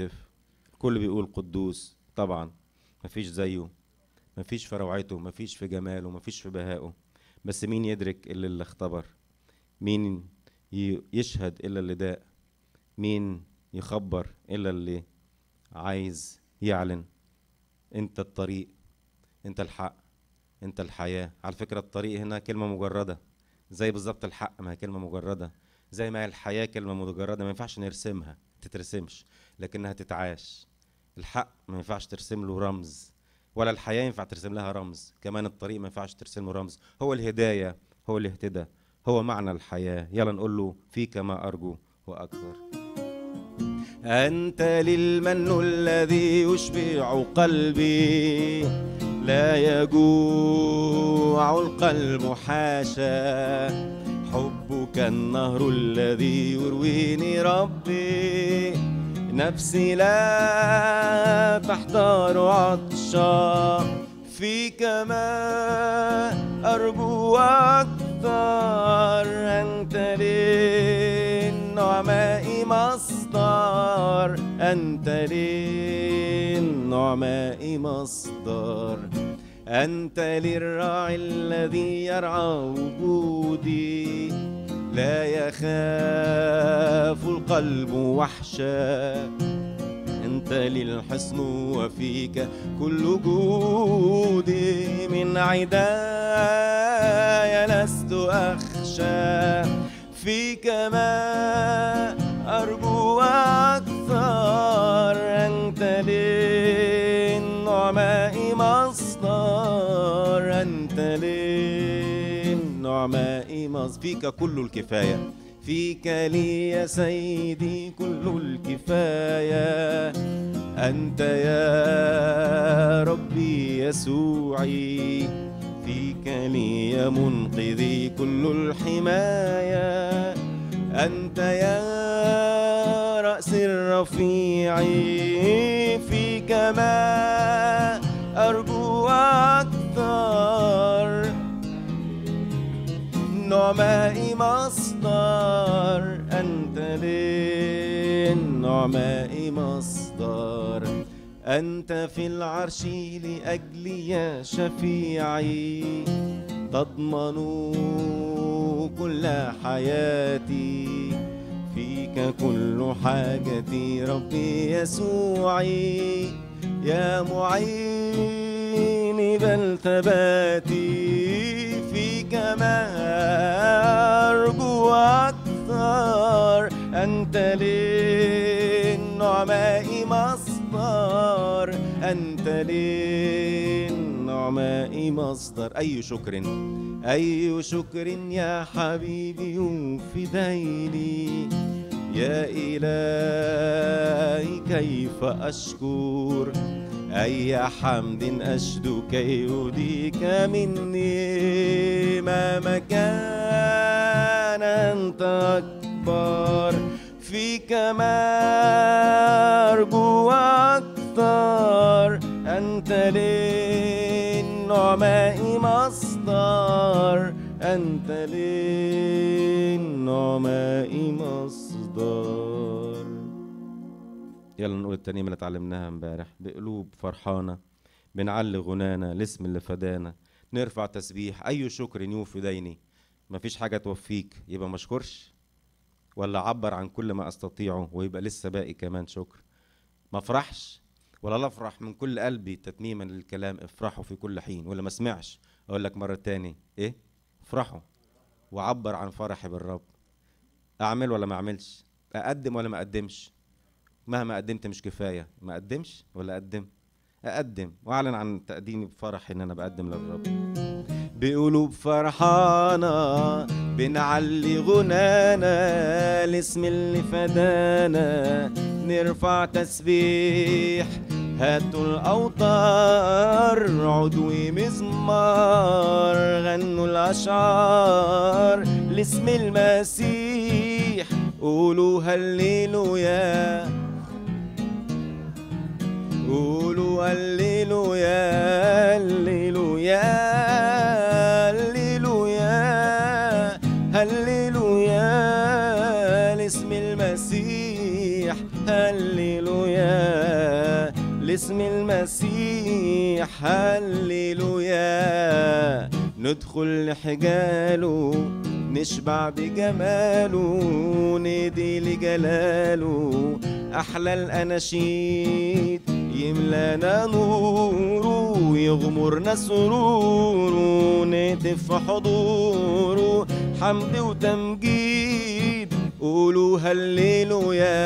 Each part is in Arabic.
بيهتف الكل بيقول قدوس طبعا مفيش زيه مفيش في روعته مفيش في جماله مفيش في بهائه بس مين يدرك إلا اللي اختبر مين يشهد إلا اللي داق مين يخبر إلا اللي عايز يعلن أنت الطريق أنت الحق أنت الحياة على فكرة الطريق هنا كلمة مجردة زي بالظبط الحق ما هي كلمة مجردة زي ما هي الحياة كلمة مجردة ما ينفعش نرسمها تترسمش لكنها تتعاش الحق ما ينفعش ترسم له رمز ولا الحياة ينفع ترسم لها رمز كمان الطريق ما ينفعش ترسم له رمز هو الهداية هو الاهتداء هو معنى الحياة يلا نقول له فيك ما أرجو وأكثر أنت للمن الذي يشبع قلبي لا يجوع القلب حاشا حبك النهر الذي يرويني ربي نفسي لا تحتار عطشا فيك ما أرجو أكثر أنت للنعماء مصدر أنت للنعماء مصدر أنت للراعي الذي يرعى وجودي لا يخاف القلب وحشا أنت للحصن وفيك كل جودي من عدايا لست أخشى فيك ما أرجو أكثر أنت للنعماء مصدر أنت لي نعماء مص فيك كل الكفاية فيك لي يا سيدي كل الكفاية أنت يا ربي يسوعي فيك لي يا منقذي كل الحماية أنت يا رأس الرفيع فيك ما أرجو النعماء مصدر أنت للنعماء مصدر أنت في العرش لأجلي يا شفيعي تضمن كل حياتي فيك كل حاجتي ربي يسوعي يا معيني بل ثباتي كما أرجو أكثر أنت للنعماء مصدر أنت للنعماء مصدر أي شكر أي شكر يا حبيبي في ديني يا إلهي كيف أشكر أي حمد أشد كي يهديك مني ما مكان أنت أكبر فيك ما أرجو أكثر أنت للنعماء مصدر أنت للنعماء مصدر يلا نقول التانية اللي اتعلمناها امبارح بقلوب فرحانة بنعلي غنانا الاسم اللي فدانا نرفع تسبيح أي شكر يوفي ديني مفيش حاجة توفيك يبقى مشكرش ولا أعبر عن كل ما أستطيعه ويبقى لسه باقي كمان شكر ما أفرحش ولا لا أفرح من كل قلبي تتميما للكلام افرحوا في كل حين ولا ما سمعش أقول لك مرة تاني إيه افرحوا وعبر عن فرحي بالرب أعمل ولا ما أعملش أقدم ولا ما أقدمش مهما قدمت مش كفايه ما اقدمش ولا اقدم اقدم واعلن عن تقديمي بفرح ان انا بقدم للرب بقلوب فرحانة بنعلي غنانا الاسم اللي فدانا نرفع تسبيح هاتوا الأوتار عدوي مزمار غنوا الأشعار لاسم المسيح قولوا هللويا قولوا هللوا يا هللوا يا هللوا يا هللوا يا لاسم المسيح هللوا يا لاسم المسيح هللوا يا ندخل لحجاله نشبع بجماله ندي لجلاله أحلى الأناشيد يملانا نوره يغمرنا سروره نهتف في حضوره حمد وتمجيد قولوا هللويا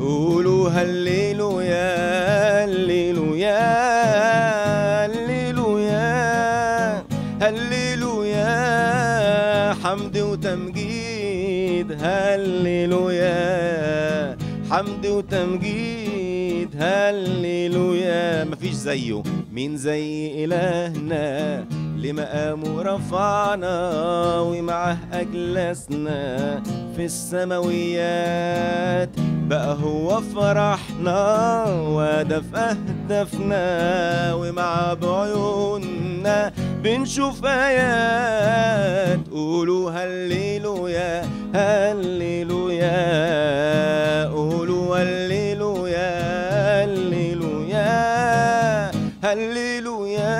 قولوا هللويا هللويا هللويا هللويا حمد وتمجيد هللويا حمد وتمجيد هللويا مفيش زيه مين زي إلهنا لمقامه رفعنا ومعه أجلسنا في السماويات بقى هو فرحنا وهدف أهدافنا ومع بعيوننا بنشوف آيات قولوا هللويا هللويا قولوا هللويا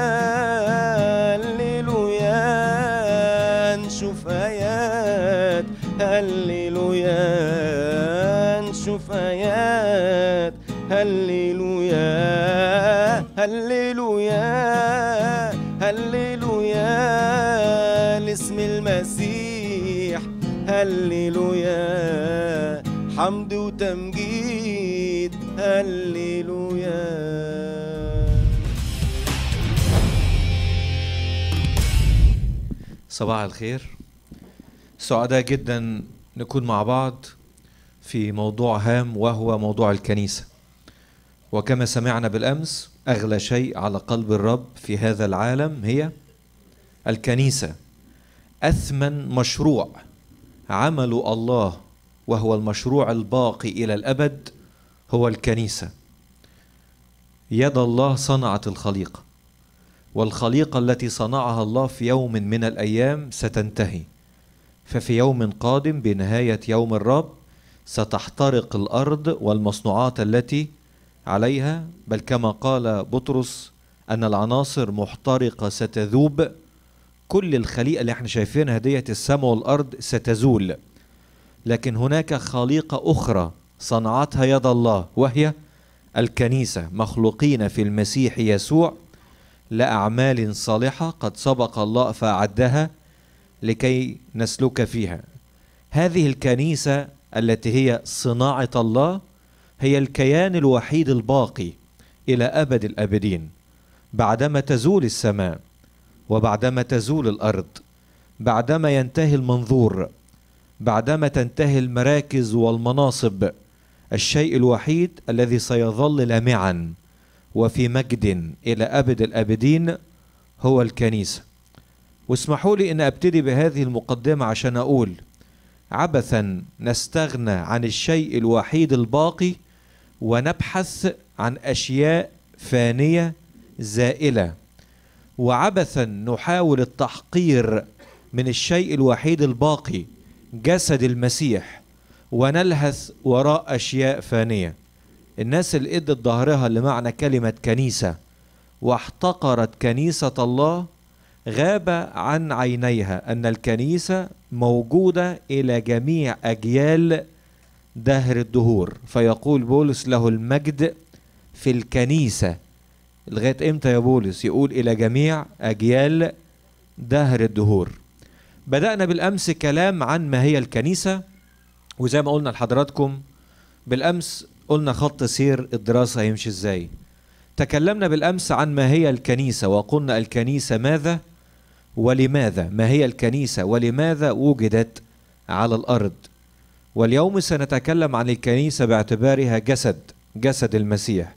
هللويا نشوف آيات هللويا نشوف آيات هللويا هللويا هللويا لاسم المسيح هللويا حمد وتمجيد صباح الخير سعداء جدا نكون مع بعض في موضوع هام وهو موضوع الكنيسة وكما سمعنا بالأمس أغلى شيء على قلب الرب في هذا العالم هي الكنيسة أثمن مشروع عمل الله وهو المشروع الباقي إلى الأبد هو الكنيسة يد الله صنعت الخليقه والخليقة التي صنعها الله في يوم من الأيام ستنتهي ففي يوم قادم بنهاية يوم الرب ستحترق الأرض والمصنوعات التي عليها بل كما قال بطرس أن العناصر محترقة ستذوب كل الخليقة اللي احنا شايفينها ديت السماء والأرض ستزول لكن هناك خليقة أخرى صنعتها يد الله وهي الكنيسة مخلوقين في المسيح يسوع لأعمال صالحة قد سبق الله فأعدها لكي نسلك فيها هذه الكنيسة التي هي صناعة الله هي الكيان الوحيد الباقي إلى أبد الأبدين بعدما تزول السماء وبعدما تزول الأرض بعدما ينتهي المنظور بعدما تنتهي المراكز والمناصب الشيء الوحيد الذي سيظل لامعا وفي مجد إلى أبد الأبدين هو الكنيسة واسمحوا لي أن أبتدي بهذه المقدمة عشان أقول عبثا نستغنى عن الشيء الوحيد الباقي ونبحث عن أشياء فانية زائلة وعبثا نحاول التحقير من الشيء الوحيد الباقي جسد المسيح ونلهث وراء أشياء فانية الناس اللي ادت ظهرها لمعنى كلمه كنيسه واحتقرت كنيسه الله غاب عن عينيها ان الكنيسه موجوده الى جميع اجيال دهر الدهور فيقول بولس له المجد في الكنيسه لغايه امتى يا بولس يقول الى جميع اجيال دهر الدهور بدانا بالامس كلام عن ما هي الكنيسه وزي ما قلنا لحضراتكم بالامس قلنا خط سير الدراسة هيمشي ازاي تكلمنا بالأمس عن ما هي الكنيسة وقلنا الكنيسة ماذا ولماذا ما هي الكنيسة ولماذا وجدت على الأرض واليوم سنتكلم عن الكنيسة باعتبارها جسد جسد المسيح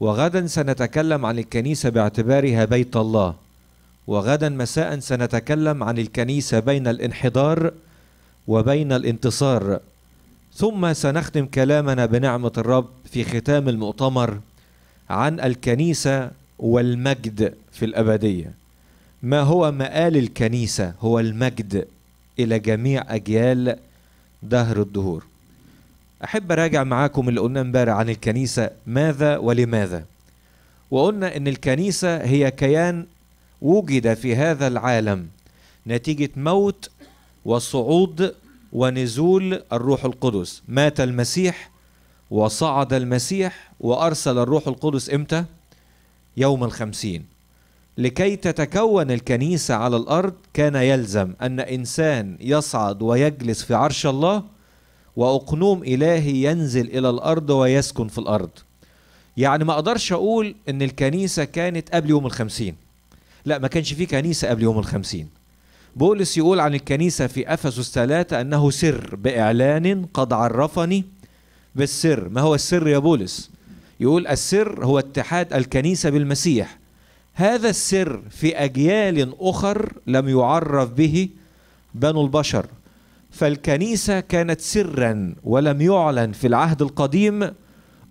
وغدا سنتكلم عن الكنيسة باعتبارها بيت الله وغدا مساء سنتكلم عن الكنيسة بين الانحدار وبين الانتصار ثم سنختم كلامنا بنعمة الرب في ختام المؤتمر عن الكنيسة والمجد في الأبدية ما هو مآل الكنيسة هو المجد إلى جميع أجيال دهر الدهور أحب أراجع معاكم اللي قلنا امبارح عن الكنيسة ماذا ولماذا وقلنا إن الكنيسة هي كيان وجد في هذا العالم نتيجة موت وصعود ونزول الروح القدس مات المسيح وصعد المسيح وأرسل الروح القدس إمتى؟ يوم الخمسين لكي تتكون الكنيسة على الأرض كان يلزم أن إنسان يصعد ويجلس في عرش الله وأقنوم إلهي ينزل إلى الأرض ويسكن في الأرض يعني ما أقدرش أقول إن الكنيسة كانت قبل يوم الخمسين لا ما كانش في كنيسة قبل يوم الخمسين بولس يقول عن الكنيسة في أفسس ثلاثة أنه سر بإعلان قد عرفني بالسر ما هو السر يا بولس يقول السر هو اتحاد الكنيسة بالمسيح هذا السر في أجيال أخر لم يعرف به بنو البشر فالكنيسة كانت سرا ولم يعلن في العهد القديم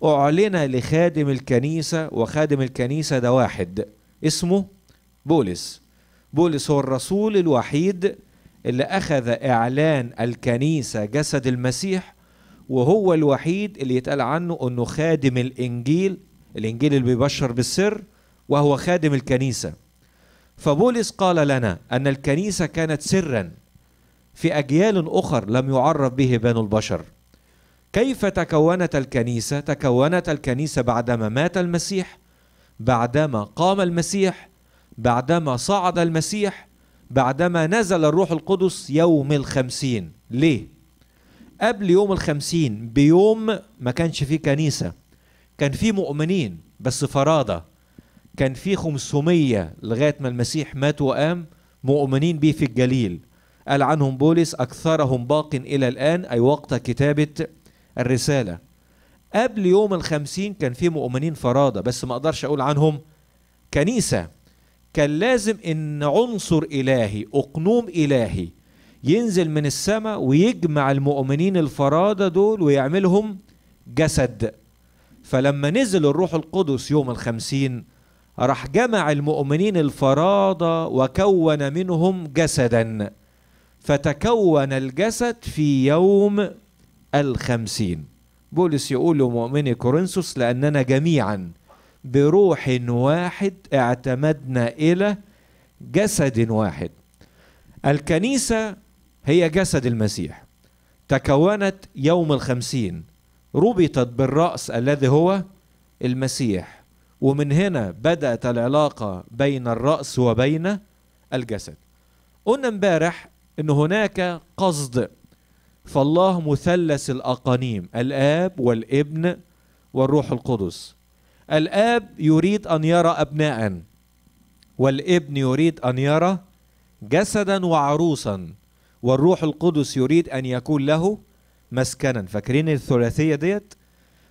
أعلن لخادم الكنيسة وخادم الكنيسة ده واحد اسمه بولس بولس هو الرسول الوحيد اللي أخذ إعلان الكنيسة جسد المسيح وهو الوحيد اللي يتقال عنه أنه خادم الإنجيل الإنجيل اللي بيبشر بالسر وهو خادم الكنيسة فبولس قال لنا أن الكنيسة كانت سرا في أجيال أخر لم يعرف به بنو البشر كيف تكونت الكنيسة؟ تكونت الكنيسة بعدما مات المسيح بعدما قام المسيح بعدما صعد المسيح بعدما نزل الروح القدس يوم الخمسين ليه؟ قبل يوم الخمسين بيوم ما كانش فيه كنيسة كان فيه مؤمنين بس فرادة كان فيه 500 لغاية ما المسيح مات وقام مؤمنين به في الجليل قال عنهم بولس أكثرهم باق إلى الآن أي وقت كتابة الرسالة قبل يوم الخمسين كان فيه مؤمنين فرادة بس ما أقدرش أقول عنهم كنيسة كان لازم ان عنصر الهي اقنوم الهي ينزل من السماء ويجمع المؤمنين الفرادة دول ويعملهم جسد فلما نزل الروح القدس يوم الخمسين راح جمع المؤمنين الفرادة وكون منهم جسدا فتكون الجسد في يوم الخمسين بولس يقول لمؤمني كورنثوس لأننا جميعا بروح واحد اعتمدنا الى جسد واحد الكنيسه هي جسد المسيح تكونت يوم الخمسين ربطت بالراس الذي هو المسيح ومن هنا بدات العلاقه بين الراس وبين الجسد قلنا امبارح ان هناك قصد فالله مثلث الاقانيم الاب والابن والروح القدس الاب يريد ان يرى ابناء والابن يريد ان يرى جسدا وعروسا والروح القدس يريد ان يكون له مسكنا فاكرين الثلاثيه ديت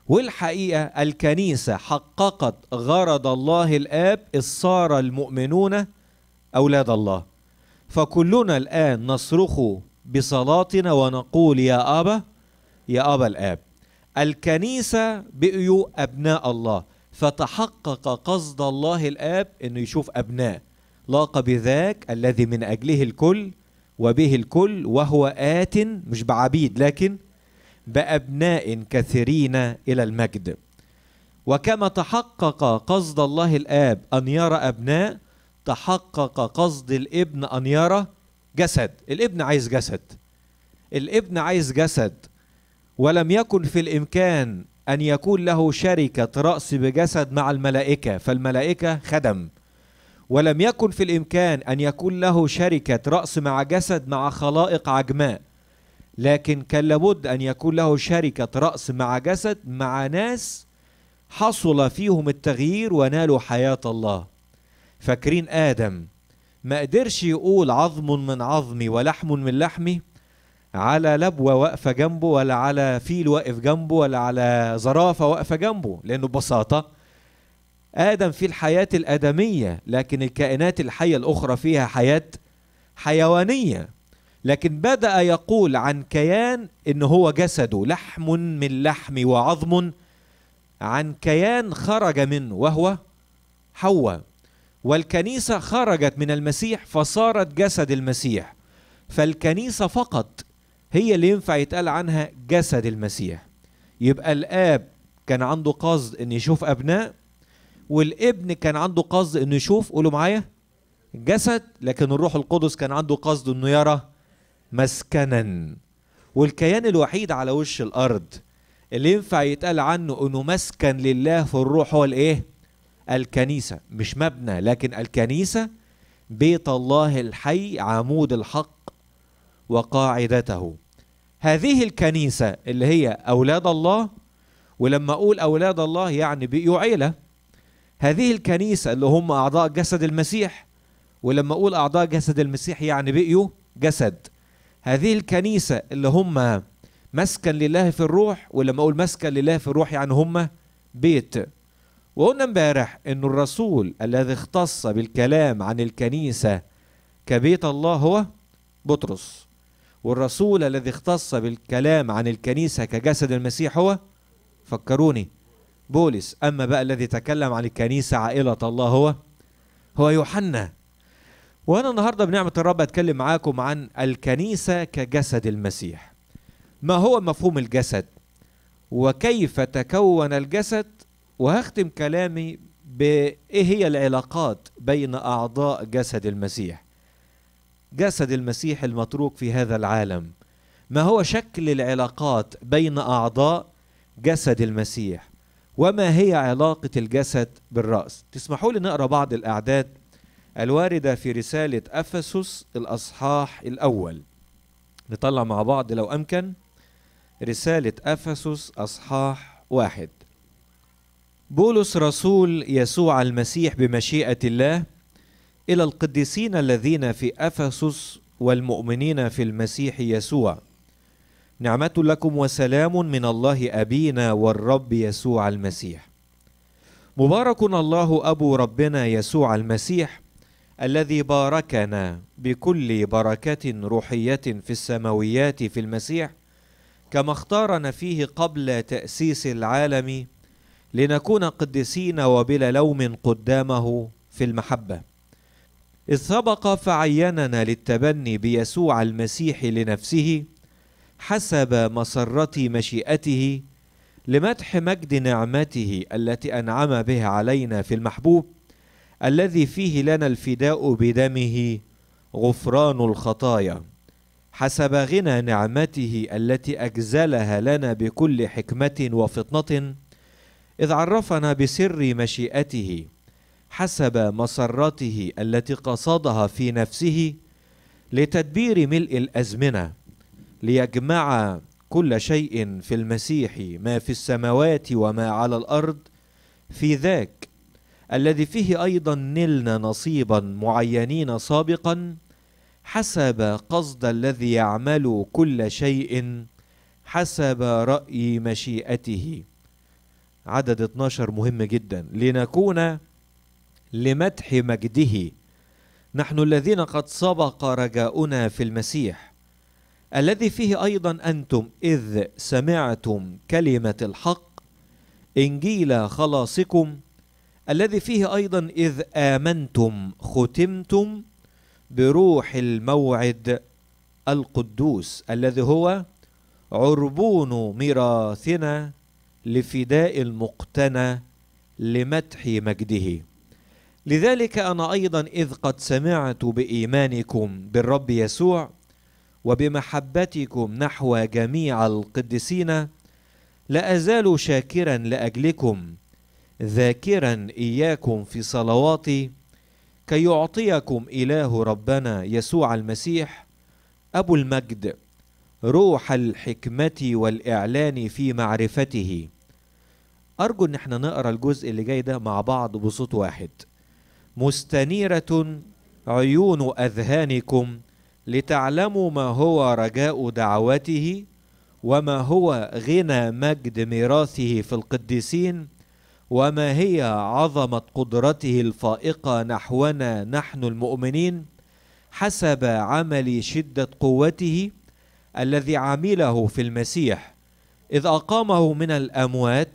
والحقيقه الكنيسه حققت غرض الله الاب اذ صار المؤمنون اولاد الله فكلنا الان نصرخ بصلاتنا ونقول يا ابا يا ابا الاب الكنيسه بقيوا ابناء الله فتحقق قصد الله الآب أنه يشوف أبناء لاقى بذاك الذي من أجله الكل وبه الكل وهو آت مش بعبيد لكن بأبناء كثيرين إلى المجد وكما تحقق قصد الله الآب أن يرى أبناء تحقق قصد الابن أن يرى جسد الابن عايز جسد الابن عايز جسد ولم يكن في الإمكان أن يكون له شركة رأس بجسد مع الملائكة فالملائكة خدم ولم يكن في الإمكان أن يكون له شركة رأس مع جسد مع خلائق عجماء لكن كان لابد أن يكون له شركة رأس مع جسد مع ناس حصل فيهم التغيير ونالوا حياة الله فاكرين آدم ما قدرش يقول عظم من عظمي ولحم من لحمي على لبوه واقفه جنبه ولا على فيل واقف جنبه ولا على زرافه واقفه جنبه لانه ببساطه ادم في الحياه الادميه لكن الكائنات الحيه الاخرى فيها حياه حيوانيه لكن بدا يقول عن كيان ان هو جسده لحم من لحم وعظم عن كيان خرج منه وهو حواء والكنيسه خرجت من المسيح فصارت جسد المسيح فالكنيسه فقط هي اللي ينفع يتقال عنها جسد المسيح يبقى الاب كان عنده قصد ان يشوف ابناء والابن كان عنده قصد انه يشوف قولوا معايا جسد لكن الروح القدس كان عنده قصد انه يرى مسكنا والكيان الوحيد على وش الارض اللي ينفع يتقال عنه انه مسكن لله في الروح هو الايه الكنيسه مش مبنى لكن الكنيسه بيت الله الحي عمود الحق وقاعدته هذه الكنيسة اللي هي أولاد الله ولما أقول أولاد الله يعني بقيوا عيلة هذه الكنيسة اللي هم أعضاء جسد المسيح ولما أقول أعضاء جسد المسيح يعني بقيوا جسد هذه الكنيسة اللي هم مسكن لله في الروح ولما أقول مسكن لله في الروح يعني هم بيت وقلنا امبارح أن الرسول الذي اختص بالكلام عن الكنيسة كبيت الله هو بطرس والرسول الذي اختص بالكلام عن الكنيسة كجسد المسيح هو فكروني بولس أما بقى الذي تكلم عن الكنيسة عائلة الله هو هو يوحنا وأنا النهاردة بنعمة الرب أتكلم معاكم عن الكنيسة كجسد المسيح ما هو مفهوم الجسد وكيف تكون الجسد وهختم كلامي بإيه هي العلاقات بين أعضاء جسد المسيح جسد المسيح المتروك في هذا العالم ما هو شكل العلاقات بين اعضاء جسد المسيح وما هي علاقه الجسد بالراس تسمحوا لي نقرا بعض الاعداد الوارده في رساله افسس الاصحاح الاول نطلع مع بعض لو امكن رساله افسس اصحاح واحد بولس رسول يسوع المسيح بمشيئه الله إلى القديسين الذين في أفسس والمؤمنين في المسيح يسوع نعمة لكم وسلام من الله أبينا والرب يسوع المسيح مبارك الله أبو ربنا يسوع المسيح الذي باركنا بكل بركة روحية في السماويات في المسيح كما اختارنا فيه قبل تأسيس العالم لنكون قديسين وبلا لوم قدامه في المحبة إذ سبق فعيننا للتبني بيسوع المسيح لنفسه حسب مسرة مشيئته لمدح مجد نعمته التي أنعم بها علينا في المحبوب الذي فيه لنا الفداء بدمه غفران الخطايا حسب غنى نعمته التي أجزلها لنا بكل حكمة وفطنة إذ عرفنا بسر مشيئته حسب مسرته التي قصدها في نفسه لتدبير ملء الازمنه ليجمع كل شيء في المسيح ما في السماوات وما على الارض في ذاك الذي فيه ايضا نلنا نصيبا معينين سابقا حسب قصد الذي يعمل كل شيء حسب راي مشيئته عدد 12 مهم جدا لنكون لمدح مجده نحن الذين قد سبق رجاؤنا في المسيح الذي فيه ايضا انتم اذ سمعتم كلمه الحق انجيل خلاصكم الذي فيه ايضا اذ امنتم ختمتم بروح الموعد القدوس الذي هو عربون ميراثنا لفداء المقتنى لمدح مجده لذلك أنا أيضا إذ قد سمعت بإيمانكم بالرب يسوع وبمحبتكم نحو جميع القديسين لا أزال شاكرا لأجلكم ذاكرا إياكم في صلواتي كي يعطيكم إله ربنا يسوع المسيح أبو المجد روح الحكمة والإعلان في معرفته أرجو إن احنا نقرأ الجزء اللي جاي ده مع بعض بصوت واحد مستنيرة عيون أذهانكم لتعلموا ما هو رجاء دعوته وما هو غنى مجد ميراثه في القديسين وما هي عظمة قدرته الفائقة نحونا نحن المؤمنين حسب عمل شدة قوته الذي عمله في المسيح إذ أقامه من الأموات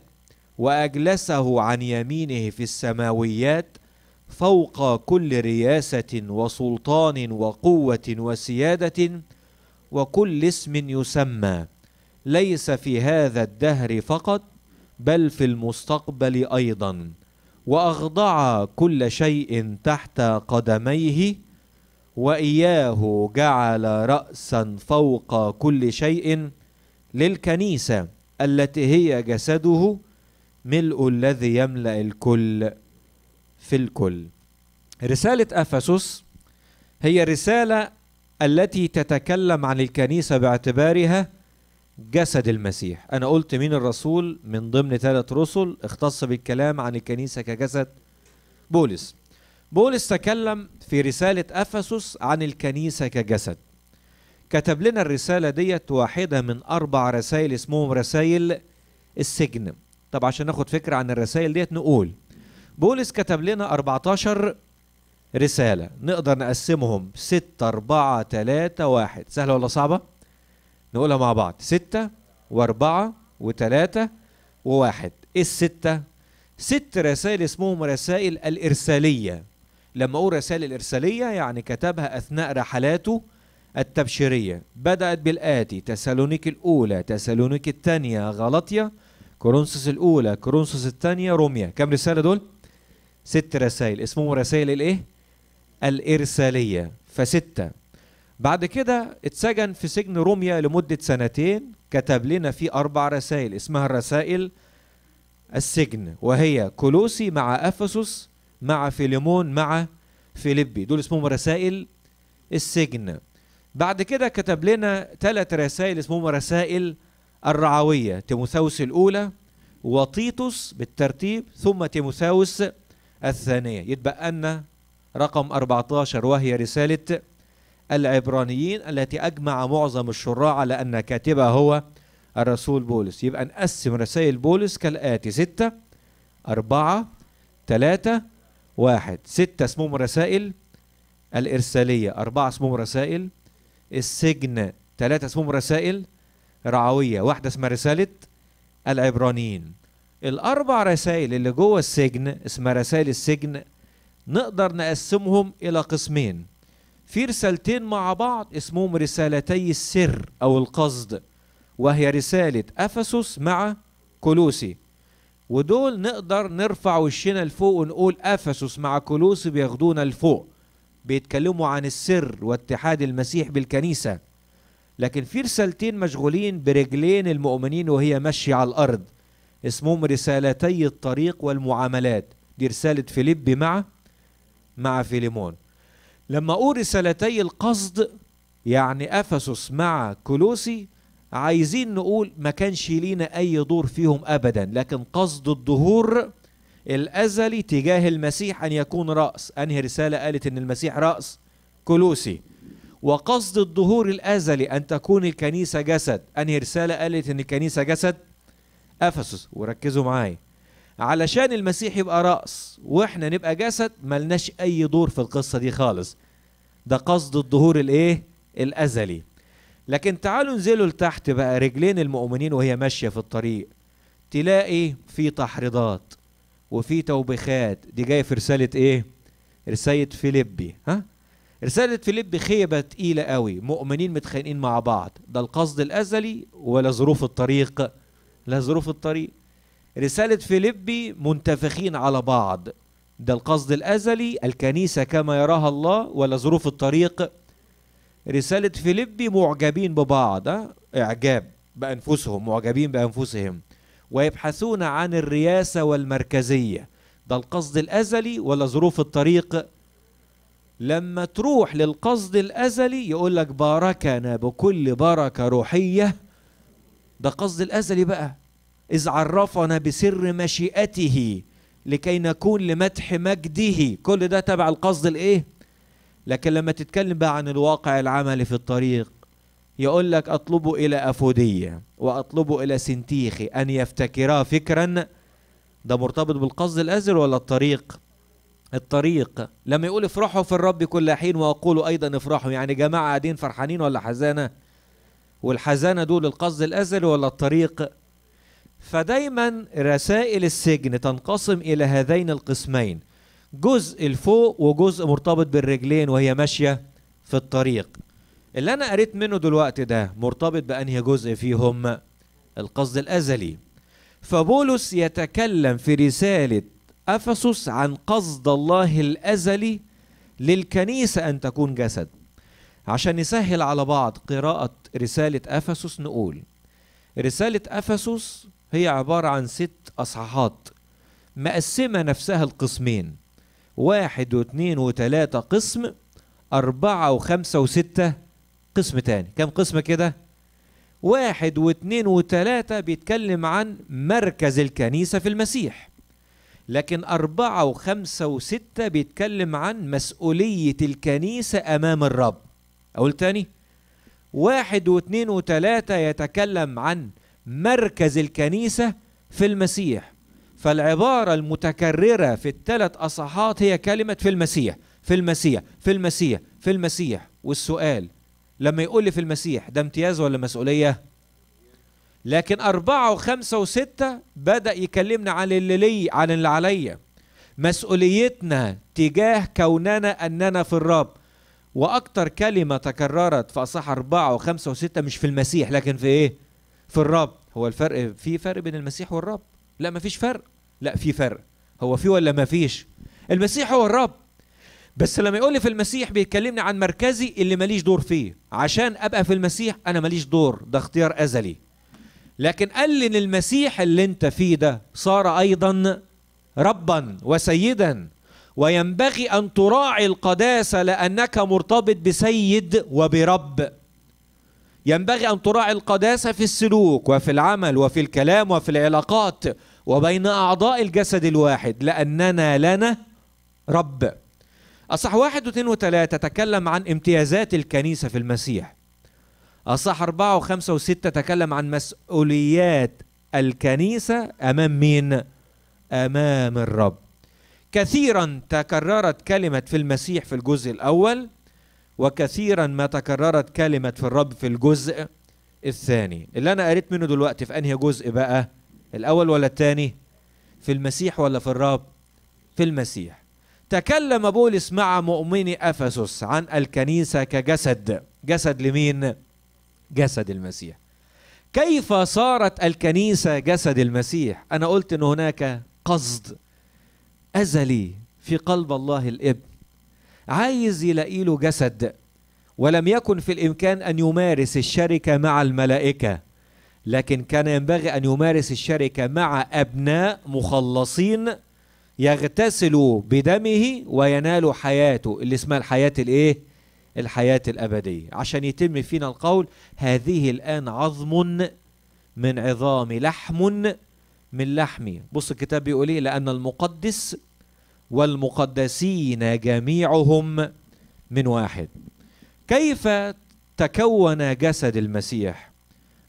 وأجلسه عن يمينه في السماويات فوق كل رياسة وسلطان وقوة وسيادة وكل اسم يسمى ليس في هذا الدهر فقط بل في المستقبل أيضا وأخضع كل شيء تحت قدميه وإياه جعل رأسا فوق كل شيء للكنيسة التي هي جسده ملء الذي يملأ الكل في الكل رسالة أفسس هي رسالة التي تتكلم عن الكنيسة باعتبارها جسد المسيح أنا قلت مين الرسول من ضمن ثلاث رسل اختص بالكلام عن الكنيسة كجسد بولس بولس تكلم في رسالة أفسس عن الكنيسة كجسد كتب لنا الرسالة ديت واحدة من أربع رسائل اسمهم رسائل السجن طب عشان ناخد فكرة عن الرسائل ديت نقول بولس كتب لنا 14 رسالة نقدر نقسمهم 6 4 3 1 سهلة ولا صعبة؟ نقولها مع بعض 6 و4 و3 و1 ايه الستة؟ ست رسائل اسمهم رسائل الإرسالية لما أقول رسائل الإرسالية يعني كتبها أثناء رحلاته التبشيرية بدأت بالآتي تسالونيك الأولى تسالونيك الثانية غلطية كورنثوس الأولى كورنثوس الثانية روميا كم رسالة دول؟ ست رسائل اسمهم رسائل الايه الارساليه فسته بعد كده اتسجن في سجن روميا لمده سنتين كتب لنا فيه اربع رسائل اسمها الرسائل السجن وهي كولوسي مع افسس مع فيليمون مع فيليبي دول اسمهم رسائل السجن بعد كده كتب لنا ثلاث رسائل اسمهم رسائل الرعويه تيموثاوس الاولى وتيتوس بالترتيب ثم تيموثاوس الثانية يتبقى لنا رقم 14 وهي رسالة العبرانيين التي أجمع معظم الشراع على أن كاتبها هو الرسول بولس يبقى نقسم رسائل بولس كالآتي ستة أربعة ثلاثة واحد ستة اسمهم رسائل الإرسالية أربعة اسمهم رسائل السجن ثلاثة اسمهم رسائل رعوية واحدة اسمها رسالة العبرانيين الاربع رسائل اللي جوه السجن اسمها رسائل السجن نقدر نقسمهم الى قسمين في رسالتين مع بعض اسمهم رسالتي السر او القصد وهي رساله افسس مع كولوسي ودول نقدر نرفع وشنا لفوق ونقول افسس مع كولوسي بياخدونا لفوق بيتكلموا عن السر واتحاد المسيح بالكنيسه لكن في رسالتين مشغولين برجلين المؤمنين وهي ماشيه على الارض اسمهم رسالتي الطريق والمعاملات دي رسالة فيليب مع مع فيليمون لما أقول رسالتي القصد يعني أفسس مع كلوسي عايزين نقول ما كانش لينا أي دور فيهم أبدا لكن قصد الظهور الأزلي تجاه المسيح أن يكون رأس أنهي رسالة قالت أن المسيح رأس كلوسي وقصد الظهور الأزلي أن تكون الكنيسة جسد أنهي رسالة قالت أن الكنيسة جسد افسس وركزوا معايا علشان المسيح يبقى راس واحنا نبقى جسد ملناش اي دور في القصه دي خالص ده قصد الظهور الايه الازلي لكن تعالوا انزلوا لتحت بقى رجلين المؤمنين وهي ماشيه في الطريق تلاقي في تحريضات وفي توبيخات دي جايه في رساله ايه رساله فيليبي ها رسالة فيليب خيبة تقيلة قوي مؤمنين متخانقين مع بعض ده القصد الأزلي ولا ظروف الطريق لظروف الطريق رسالة فيليبي منتفخين على بعض ده القصد الأزلي الكنيسة كما يراها الله ولا ظروف الطريق رسالة فيليبي معجبين ببعض إعجاب بأنفسهم معجبين بأنفسهم ويبحثون عن الرياسة والمركزية ده القصد الأزلي ولا ظروف الطريق لما تروح للقصد الأزلي يقول لك باركنا بكل بركة روحية ده قصد الأزلي بقى إذ عرفنا بسر مشيئته لكي نكون لمدح مجده كل ده تبع القصد الإيه لكن لما تتكلم بقى عن الواقع العملي في الطريق يقول لك أطلب إلى أفودية وأطلب إلى سنتيخي أن يفتكرا فكرا ده مرتبط بالقصد الأزل ولا الطريق الطريق لما يقول افرحوا في الرب كل حين وأقولوا أيضا افرحوا يعني جماعة قاعدين فرحانين ولا حزانة والحزانة دول القصد الأزلي ولا الطريق فدايما رسائل السجن تنقسم إلى هذين القسمين جزء الفوق وجزء مرتبط بالرجلين وهي ماشية في الطريق اللي أنا قريت منه دلوقتي ده مرتبط بأنهي جزء فيهم القصد الأزلي فبولس يتكلم في رسالة أفسس عن قصد الله الأزلي للكنيسة أن تكون جسد عشان نسهل على بعض قراءة رسالة أفسس نقول رسالة أفسس هي عبارة عن ست أصحاحات مقسمة نفسها لقسمين واحد واثنين وثلاثة قسم أربعة وخمسة وستة قسم تاني كم قسم كده؟ واحد واثنين وثلاثة بيتكلم عن مركز الكنيسة في المسيح لكن أربعة وخمسة وستة بيتكلم عن مسؤولية الكنيسة أمام الرب أقول تاني واحد واثنين وثلاثة يتكلم عن مركز الكنيسة في المسيح فالعبارة المتكررة في الثلاث أصحات هي كلمة في المسيح في المسيح في المسيح في المسيح والسؤال لما يقول لي في المسيح ده امتياز ولا مسؤولية لكن أربعة وخمسة وستة بدأ يكلمنا عن اللي لي عن اللي عليا مسؤوليتنا تجاه كوننا أننا في الرب واكتر كلمه تكررت في اصحاح اربعه وخمسه وسته مش في المسيح لكن في ايه؟ في الرب هو الفرق في فرق بين المسيح والرب لا مفيش فرق لا في فرق هو في ولا مفيش المسيح هو الرب بس لما يقول لي في المسيح بيتكلمني عن مركزي اللي ماليش دور فيه عشان ابقى في المسيح انا ماليش دور ده اختيار ازلي لكن قال لي ان المسيح اللي انت فيه ده صار ايضا ربا وسيدا وينبغي أن تراعي القداسة لأنك مرتبط بسيد وبرب ينبغي أن تراعي القداسة في السلوك وفي العمل وفي الكلام وفي العلاقات وبين أعضاء الجسد الواحد لأننا لنا رب أصح واحد واثنين وثلاثة تكلم عن امتيازات الكنيسة في المسيح أصح أربعة وخمسة وستة تكلم عن مسؤوليات الكنيسة أمام مين؟ أمام الرب كثيرا تكررت كلمة في المسيح في الجزء الأول وكثيرا ما تكررت كلمة في الرب في الجزء الثاني اللي أنا قريت منه دلوقتي في أنهي جزء بقى الأول ولا الثاني في المسيح ولا في الرب في المسيح تكلم بولس مع مؤمني أفسس عن الكنيسة كجسد جسد لمين جسد المسيح كيف صارت الكنيسة جسد المسيح أنا قلت أن هناك قصد أزلي في قلب الله الإبن عايز يلاقي له جسد ولم يكن في الإمكان أن يمارس الشركة مع الملائكة لكن كان ينبغي أن يمارس الشركة مع أبناء مخلصين يغتسلوا بدمه وينالوا حياته اللي اسمها الحياة الإيه؟ الحياة الأبدية عشان يتم فينا القول هذه الآن عظم من عظام لحم من لحمي بص الكتاب بيقول ايه لأن المقدس والمقدسين جميعهم من واحد كيف تكون جسد المسيح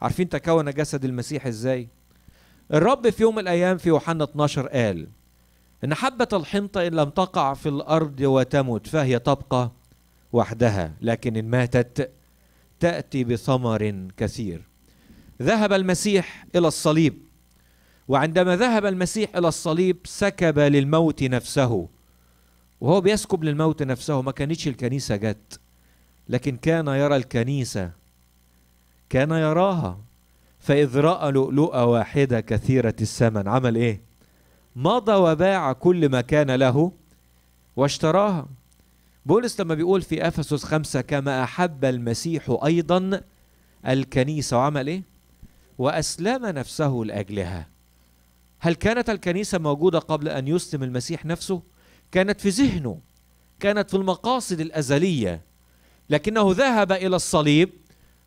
عارفين تكون جسد المسيح ازاي الرب في يوم من الايام في يوحنا 12 قال ان حبه الحنطه ان لم تقع في الارض وتمت فهي تبقى وحدها لكن ان ماتت تاتي بثمر كثير ذهب المسيح الى الصليب وعندما ذهب المسيح إلى الصليب سكب للموت نفسه وهو بيسكب للموت نفسه ما كانتش الكنيسة جت لكن كان يرى الكنيسة كان يراها فإذ رأى لؤلؤة واحدة كثيرة الثمن عمل إيه؟ مضى وباع كل ما كان له واشتراها بولس لما بيقول في أفسس خمسة كما أحب المسيح أيضا الكنيسة وعمل إيه؟ وأسلم نفسه لأجلها هل كانت الكنيسة موجودة قبل أن يسلم المسيح نفسه؟ كانت في ذهنه كانت في المقاصد الأزلية لكنه ذهب إلى الصليب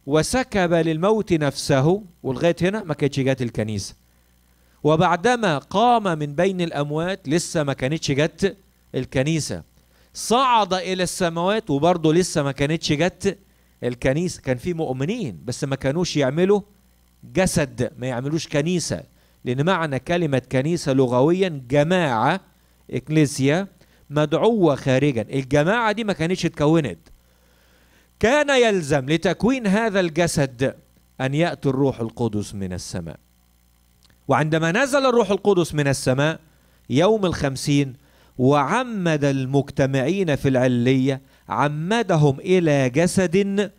وسكب للموت نفسه ولغاية هنا ما كانتش جات الكنيسة وبعدما قام من بين الأموات لسه ما كانتش جت الكنيسة صعد إلى السماوات وبرضه لسه ما كانتش جت الكنيسة كان في مؤمنين بس ما كانوش يعملوا جسد ما يعملوش كنيسة لأن معنى كلمة كنيسة لغويا جماعة إكليسيا مدعوة خارجا الجماعة دي ما كانتش اتكونت كان يلزم لتكوين هذا الجسد أن يأتي الروح القدس من السماء وعندما نزل الروح القدس من السماء يوم الخمسين وعمد المجتمعين في العلية عمدهم إلى جسد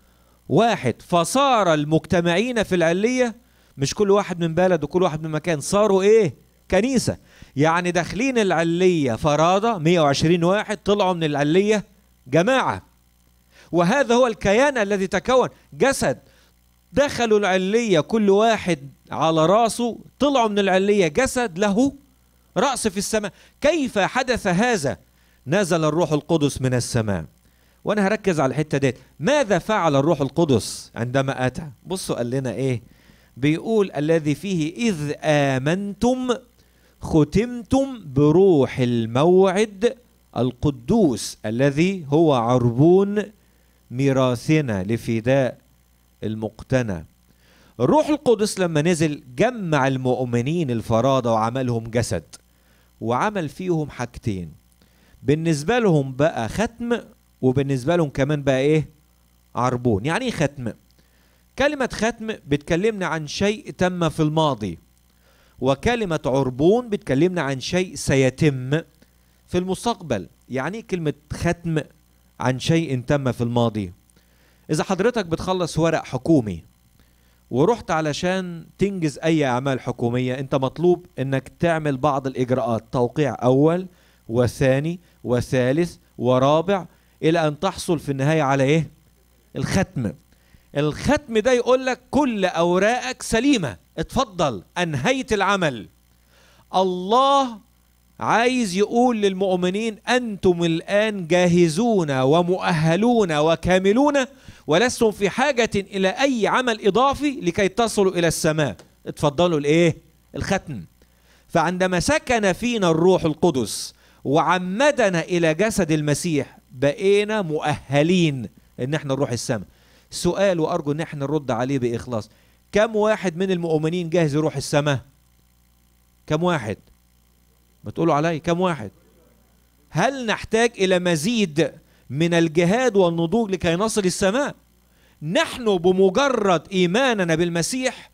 واحد فصار المجتمعين في العلية مش كل واحد من بلد وكل واحد من مكان صاروا ايه كنيسة يعني داخلين العلية فرادة 120 واحد طلعوا من العلية جماعة وهذا هو الكيان الذي تكون جسد دخلوا العلية كل واحد على راسه طلعوا من العلية جسد له رأس في السماء كيف حدث هذا نزل الروح القدس من السماء وانا هركز على الحتة ديت ماذا فعل الروح القدس عندما أتى بصوا قال لنا ايه بيقول الذي فيه إذ آمنتم ختمتم بروح الموعد القدوس الذي هو عربون ميراثنا لفداء المقتنى الروح القدس لما نزل جمع المؤمنين الفرادة وعملهم جسد وعمل فيهم حاجتين بالنسبة لهم بقى ختم وبالنسبة لهم كمان بقى ايه عربون يعني ايه ختم كلمة ختم بتكلمنا عن شيء تم في الماضي وكلمة عربون بتكلمنا عن شيء سيتم في المستقبل يعني كلمة ختم عن شيء تم في الماضي إذا حضرتك بتخلص ورق حكومي ورحت علشان تنجز أي أعمال حكومية أنت مطلوب أنك تعمل بعض الإجراءات توقيع أول وثاني وثالث ورابع إلى أن تحصل في النهاية على إيه؟ الختم الختم ده يقول لك كل اوراقك سليمه اتفضل انهيت العمل الله عايز يقول للمؤمنين انتم الان جاهزون ومؤهلون وكاملون ولستم في حاجه الى اي عمل اضافي لكي تصلوا الى السماء اتفضلوا الايه الختم فعندما سكن فينا الروح القدس وعمدنا الى جسد المسيح بقينا مؤهلين ان احنا نروح السماء سؤال وارجو ان احنا نرد عليه باخلاص كم واحد من المؤمنين جاهز يروح السماء كم واحد ما تقولوا عليا كم واحد هل نحتاج الى مزيد من الجهاد والنضوج لكي نصل السماء نحن بمجرد ايماننا بالمسيح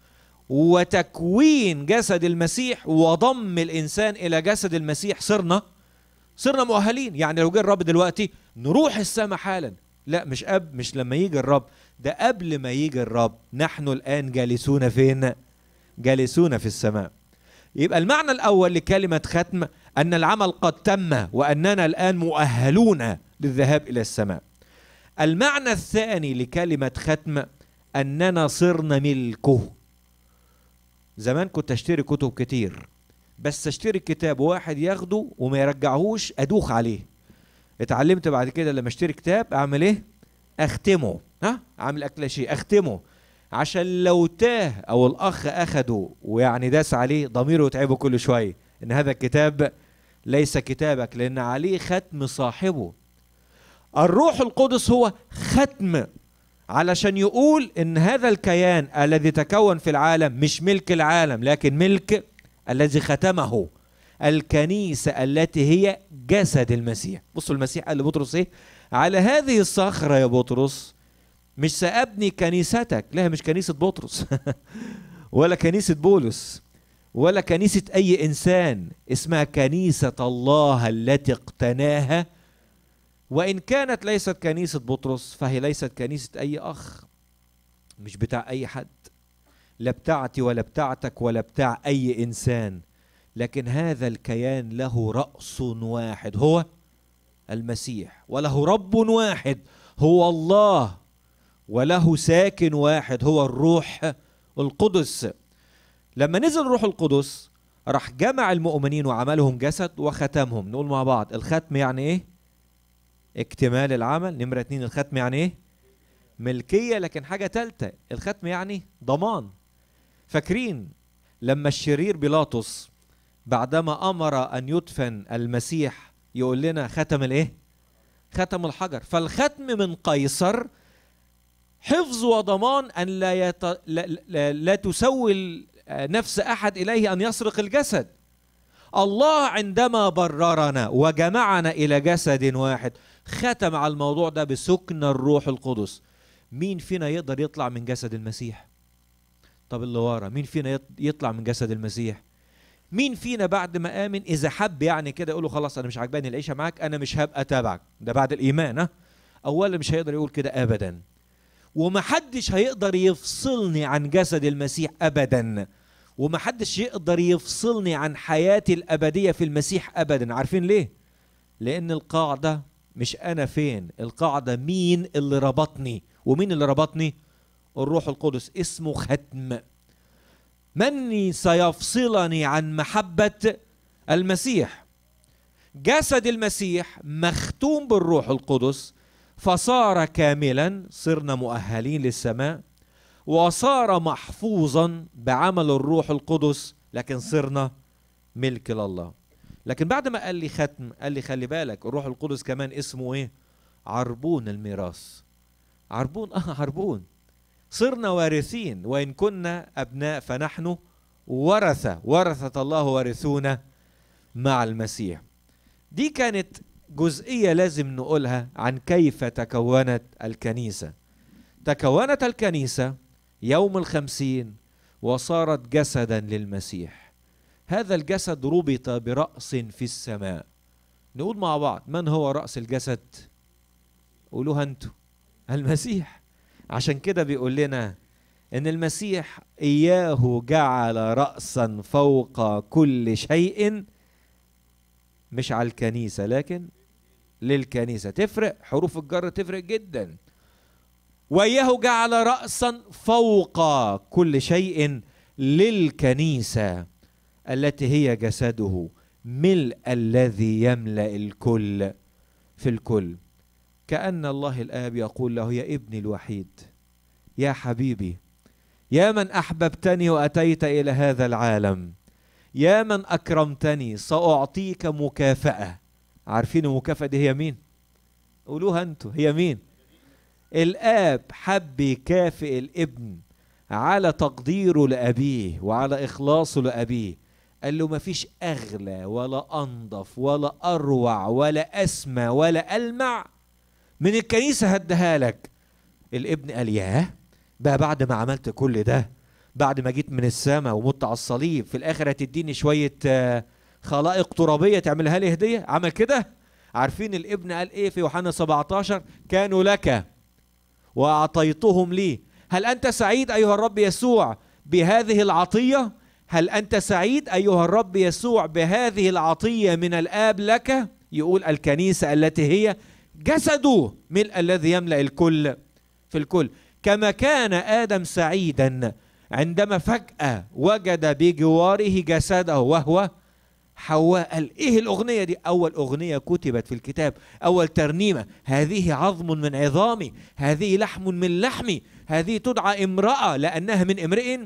وتكوين جسد المسيح وضم الانسان الى جسد المسيح صرنا صرنا مؤهلين يعني لو جه الرب دلوقتي نروح السماء حالا لا مش أب مش لما يجي الرب ده قبل ما يجي الرب نحن الآن جالسون فين جالسون في السماء يبقى المعنى الأول لكلمة ختم أن العمل قد تم وأننا الآن مؤهلون للذهاب إلى السماء المعنى الثاني لكلمة ختم أننا صرنا ملكه زمان كنت أشتري كتب كتير بس أشتري كتاب واحد ياخده وما يرجعهوش أدوخ عليه اتعلمت بعد كده لما اشتري كتاب اعمل ايه اختمه ها اعمل شيء اختمه عشان لو تاه او الاخ اخده ويعني داس عليه ضميره يتعبه كل شويه ان هذا الكتاب ليس كتابك لان عليه ختم صاحبه الروح القدس هو ختم علشان يقول ان هذا الكيان الذي تكون في العالم مش ملك العالم لكن ملك الذي ختمه الكنيسة التي هي جسد المسيح بصوا المسيح قال لبطرس ايه على هذه الصخرة يا بطرس مش سأبني كنيستك لا مش كنيسة بطرس ولا كنيسة بولس ولا كنيسة أي إنسان اسمها كنيسة الله التي اقتناها وإن كانت ليست كنيسة بطرس فهي ليست كنيسة أي أخ مش بتاع أي حد لا بتاعتي ولا بتاعتك ولا بتاع أي إنسان لكن هذا الكيان له رأس واحد هو المسيح وله رب واحد هو الله وله ساكن واحد هو الروح القدس لما نزل الروح القدس راح جمع المؤمنين وعملهم جسد وختمهم نقول مع بعض الختم يعني ايه اكتمال العمل نمرة اتنين الختم يعني ايه ملكية لكن حاجة تالتة الختم يعني ضمان فاكرين لما الشرير بيلاطس بعدما امر ان يدفن المسيح يقول لنا ختم الايه ختم الحجر فالختم من قيصر حفظ وضمان ان لا, يت... لا, لا, لا تسول نفس احد اليه ان يسرق الجسد الله عندما بررنا وجمعنا الى جسد واحد ختم على الموضوع ده بسكن الروح القدس مين فينا يقدر يطلع من جسد المسيح طب اللي ورا مين فينا يطلع من جسد المسيح مين فينا بعد ما امن اذا حب يعني كده يقول له خلاص انا مش عجباني العيشه معاك انا مش هبقى تابعك ده بعد الايمان ها اولا مش هيقدر يقول كده ابدا ومحدش هيقدر يفصلني عن جسد المسيح ابدا ومحدش يقدر يفصلني عن حياتي الابديه في المسيح ابدا عارفين ليه لان القاعده مش انا فين القاعده مين اللي ربطني ومين اللي ربطني الروح القدس اسمه ختم من سيفصلني عن محبة المسيح جسد المسيح مختوم بالروح القدس فصار كاملا صرنا مؤهلين للسماء وصار محفوظا بعمل الروح القدس لكن صرنا ملك لله لكن بعد ما قال لي ختم قال لي خلي بالك الروح القدس كمان اسمه ايه عربون الميراث عربون اه عربون صرنا وارثين وإن كنا أبناء فنحن ورثة ورثة الله وارثونا مع المسيح دي كانت جزئية لازم نقولها عن كيف تكونت الكنيسة تكونت الكنيسة يوم الخمسين وصارت جسدا للمسيح هذا الجسد ربط برأس في السماء نقول مع بعض من هو رأس الجسد قولوها انتوا المسيح عشان كده بيقول لنا ان المسيح اياه جعل راسا فوق كل شيء مش على الكنيسه لكن للكنيسه تفرق حروف الجر تفرق جدا واياه جعل راسا فوق كل شيء للكنيسه التي هي جسده ملء الذي يملا الكل في الكل كأن الله الآب يقول له يا ابني الوحيد يا حبيبي يا من أحببتني وأتيت إلى هذا العالم يا من أكرمتني سأعطيك مكافأة عارفين المكافأة دي هي مين قولوها أنتوا هي مين الآب حب يكافئ الابن على تقديره لأبيه وعلى إخلاصه لأبيه قال له مفيش أغلى ولا أنظف ولا أروع ولا أسمى ولا ألمع من الكنيسة هدها لك الابن قال ياه بقى بعد ما عملت كل ده بعد ما جيت من السماء ومت على الصليب في الاخر هتديني شويه آه، خلائق ترابيه تعملها لي هديه عمل كده عارفين الابن قال ايه في يوحنا 17 كانوا لك واعطيتهم لي هل انت سعيد ايها الرب يسوع بهذه العطيه هل انت سعيد ايها الرب يسوع بهذه العطيه من الاب لك يقول الكنيسه التي هي جسده ملء الذي يملأ الكل في الكل كما كان آدم سعيدا عندما فجأة وجد بجواره جسده وهو حواء قال ايه الاغنيه دي اول اغنيه كتبت في الكتاب اول ترنيمه هذه عظم من عظامي هذه لحم من لحمي هذه تدعى امراه لانها من امرئ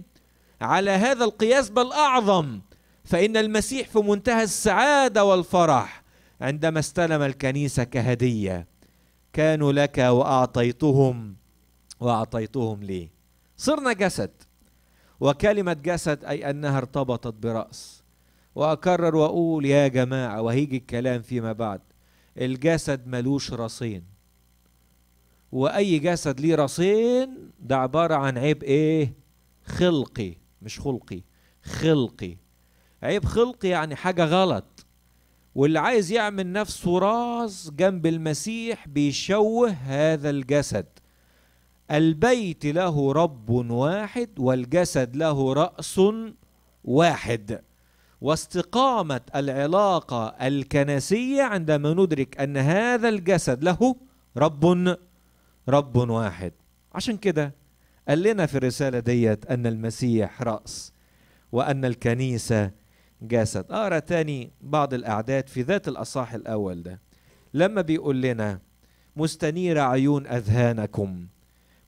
على هذا القياس بل اعظم فان المسيح في منتهى السعاده والفرح عندما استلم الكنيسة كهدية كانوا لك وأعطيتهم وأعطيتهم لي صرنا جسد وكلمة جسد أي أنها ارتبطت برأس وأكرر وأقول يا جماعة وهيجي الكلام فيما بعد الجسد ملوش رصين وأي جسد ليه رصين ده عبارة عن عيب إيه خلقي مش خلقي خلقي عيب خلقي يعني حاجة غلط واللي عايز يعمل نفسه راس جنب المسيح بيشوه هذا الجسد البيت له رب واحد والجسد له راس واحد واستقامه العلاقه الكنسيه عندما ندرك ان هذا الجسد له رب رب واحد عشان كده قال لنا في الرساله ديت ان المسيح راس وان الكنيسه جسد اقرا تاني بعض الاعداد في ذات الاصح الاول ده لما بيقول لنا مستنير عيون اذهانكم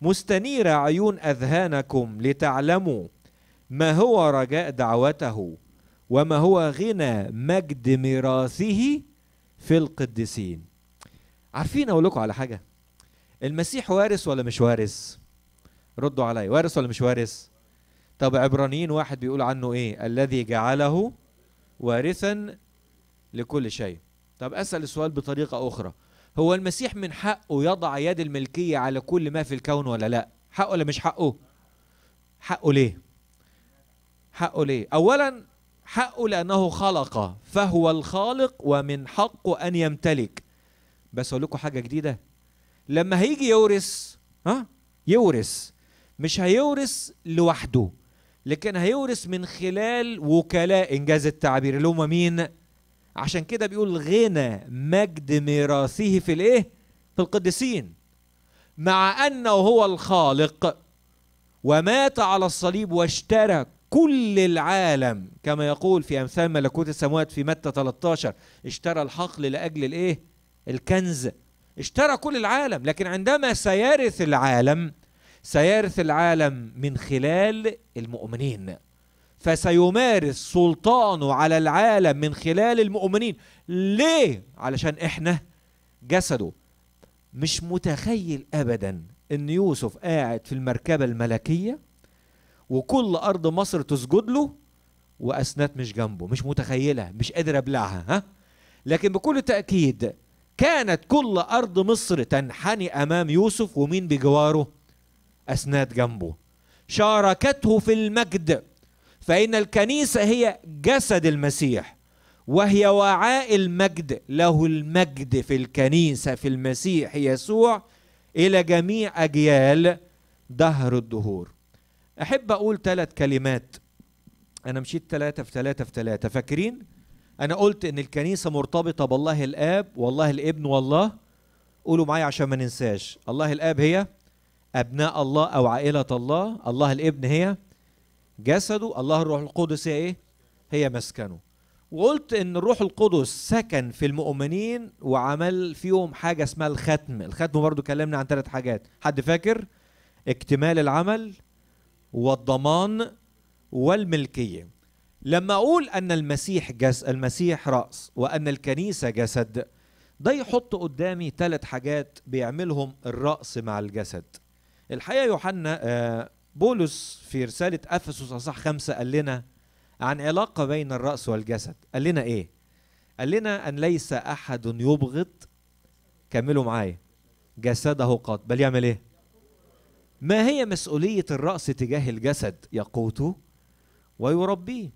مستنير عيون اذهانكم لتعلموا ما هو رجاء دعوته وما هو غنى مجد ميراثه في القديسين عارفين اقول لكم على حاجه المسيح وارث ولا مش وارث ردوا عليا وارث ولا مش وارث طب عبرانيين واحد بيقول عنه ايه الذي جعله وارثا لكل شيء طب اسال السؤال بطريقه اخرى هو المسيح من حقه يضع يد الملكيه على كل ما في الكون ولا لا حقه ولا مش حقه حقه ليه حقه ليه اولا حقه لانه خلق فهو الخالق ومن حقه ان يمتلك بس اقول لكم حاجه جديده لما هيجي يورث ها يورث مش هيورث لوحده لكن هيورث من خلال وكلاء انجاز التعبير اللي هم مين عشان كده بيقول غنى مجد ميراثه في الايه في القديسين مع انه هو الخالق ومات على الصليب واشترى كل العالم كما يقول في امثال ملكوت السماوات في متى 13 اشترى الحقل لاجل الايه الكنز اشترى كل العالم لكن عندما سيرث العالم سيرث العالم من خلال المؤمنين فسيمارس سلطانه على العالم من خلال المؤمنين ليه علشان احنا جسده مش متخيل ابدا ان يوسف قاعد في المركبه الملكيه وكل ارض مصر تسجد له واسنات مش جنبه مش متخيله مش قادر ابلعها ها لكن بكل تاكيد كانت كل ارض مصر تنحني امام يوسف ومين بجواره أسناد جنبه شاركته في المجد فإن الكنيسة هي جسد المسيح وهي وعاء المجد له المجد في الكنيسة في المسيح يسوع إلى جميع أجيال دهر الدهور أحب أقول ثلاث كلمات أنا مشيت ثلاثة في ثلاثة في ثلاثة فاكرين؟ أنا قلت إن الكنيسة مرتبطة بالله الآب والله الابن والله قولوا معايا عشان ما ننساش الله الآب هي أبناء الله أو عائلة الله الله الابن هي جسده الله الروح القدس هي إيه؟ هي مسكنه وقلت إن الروح القدس سكن في المؤمنين وعمل فيهم حاجة اسمها الختم الختم برضو كلمنا عن ثلاث حاجات حد فاكر اكتمال العمل والضمان والملكية لما أقول أن المسيح جس المسيح رأس وأن الكنيسة جسد ده يحط قدامي ثلاث حاجات بيعملهم الرأس مع الجسد الحقيقه يوحنا آه، بولس في رساله افسس اصح خمسه قال لنا عن علاقه بين الراس والجسد قال لنا ايه قال لنا ان ليس احد يبغض كملوا معايا جسده قط بل يعمل ايه ما هي مسؤوليه الراس تجاه الجسد يقوته ويربيه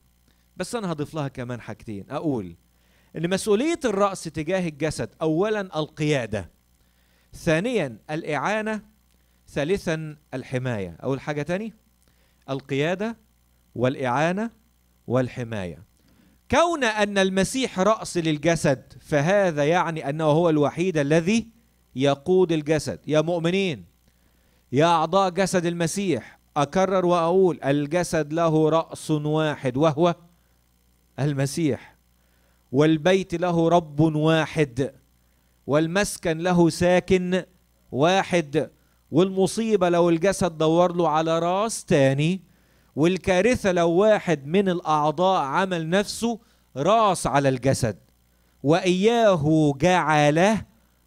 بس انا هضيف لها كمان حاجتين اقول ان مسؤوليه الراس تجاه الجسد اولا القياده ثانيا الاعانه ثالثا الحماية أول حاجة تاني القيادة والإعانة والحماية كون أن المسيح رأس للجسد فهذا يعني أنه هو الوحيد الذي يقود الجسد يا مؤمنين يا أعضاء جسد المسيح أكرر وأقول الجسد له رأس واحد وهو المسيح والبيت له رب واحد والمسكن له ساكن واحد والمصيبة لو الجسد دور له على راس تاني والكارثة لو واحد من الأعضاء عمل نفسه راس على الجسد وإياه جعله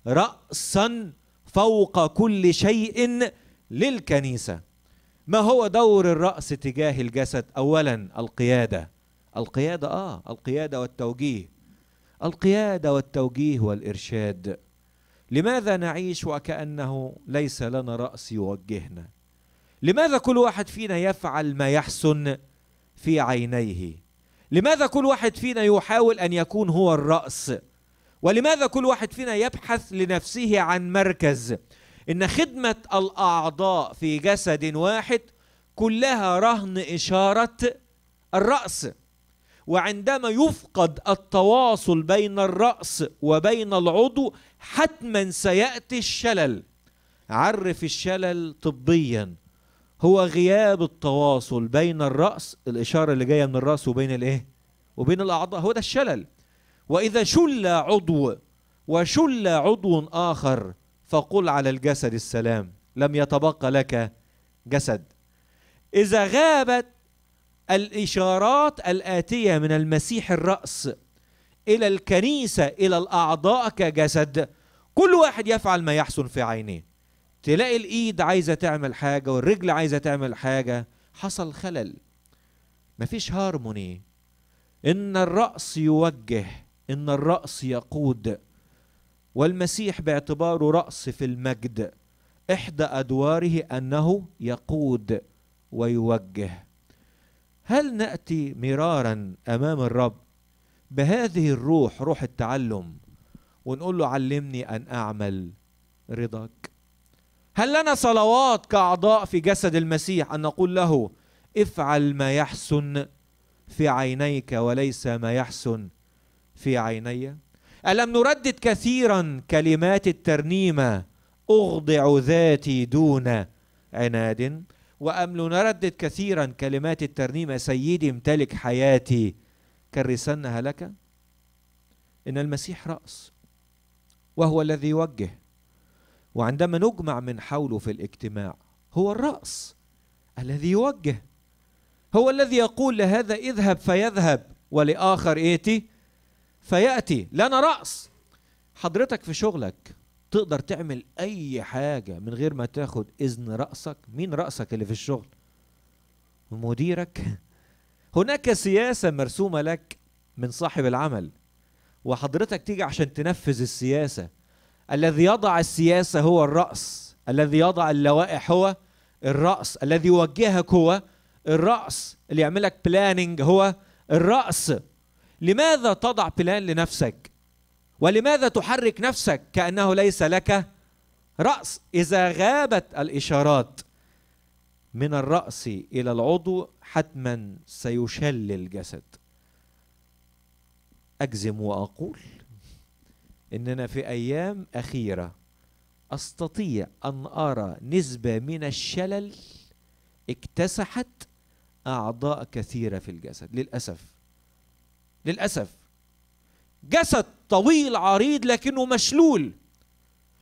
رأسا فوق كل شيء للكنيسة ما هو دور الرأس تجاه الجسد أولا القيادة القيادة آه القيادة والتوجيه القيادة والتوجيه والإرشاد لماذا نعيش وكأنه ليس لنا رأس يوجهنا لماذا كل واحد فينا يفعل ما يحسن في عينيه لماذا كل واحد فينا يحاول أن يكون هو الرأس ولماذا كل واحد فينا يبحث لنفسه عن مركز إن خدمة الأعضاء في جسد واحد كلها رهن إشارة الرأس وعندما يفقد التواصل بين الرأس وبين العضو حتما سيأتي الشلل عرف الشلل طبيا هو غياب التواصل بين الرأس الإشارة اللي جاية من الرأس وبين الإيه؟ وبين الأعضاء هو ده الشلل وإذا شل عضو وشل عضو آخر فقل على الجسد السلام لم يتبقى لك جسد إذا غابت الإشارات الآتية من المسيح الرأس إلى الكنيسة إلى الأعضاء كجسد كل واحد يفعل ما يحسن في عينيه تلاقي الإيد عايزة تعمل حاجة والرجل عايزة تعمل حاجة حصل خلل مفيش هارموني إن الرأس يوجه إن الرأس يقود والمسيح باعتباره رأس في المجد إحدى أدواره أنه يقود ويوجه هل ناتي مرارا امام الرب بهذه الروح روح التعلم ونقول له علمني ان اعمل رضاك هل لنا صلوات كاعضاء في جسد المسيح ان نقول له افعل ما يحسن في عينيك وليس ما يحسن في عيني الم نردد كثيرا كلمات الترنيمه اخضع ذاتي دون عناد وأم لنردد كثيرا كلمات الترنيمة سيدي امتلك حياتي كرسنها هلك إن المسيح رأس وهو الذي يوجه وعندما نجمع من حوله في الاجتماع هو الرأس الذي يوجه هو الذي يقول لهذا اذهب فيذهب ولآخر ائتي فيأتي لنا رأس حضرتك في شغلك تقدر تعمل اي حاجه من غير ما تاخد اذن راسك مين راسك اللي في الشغل مديرك هناك سياسه مرسومه لك من صاحب العمل وحضرتك تيجي عشان تنفذ السياسه الذي يضع السياسه هو الراس الذي يضع اللوائح هو الراس الذي يوجهك هو الراس اللي يعملك بلاننج هو الراس لماذا تضع بلان لنفسك ولماذا تحرك نفسك كأنه ليس لك رأس إذا غابت الإشارات من الرأس إلى العضو حتما سيشل الجسد أجزم وأقول إننا في أيام أخيرة أستطيع أن أرى نسبة من الشلل اكتسحت أعضاء كثيرة في الجسد للأسف للأسف جسد طويل عريض لكنه مشلول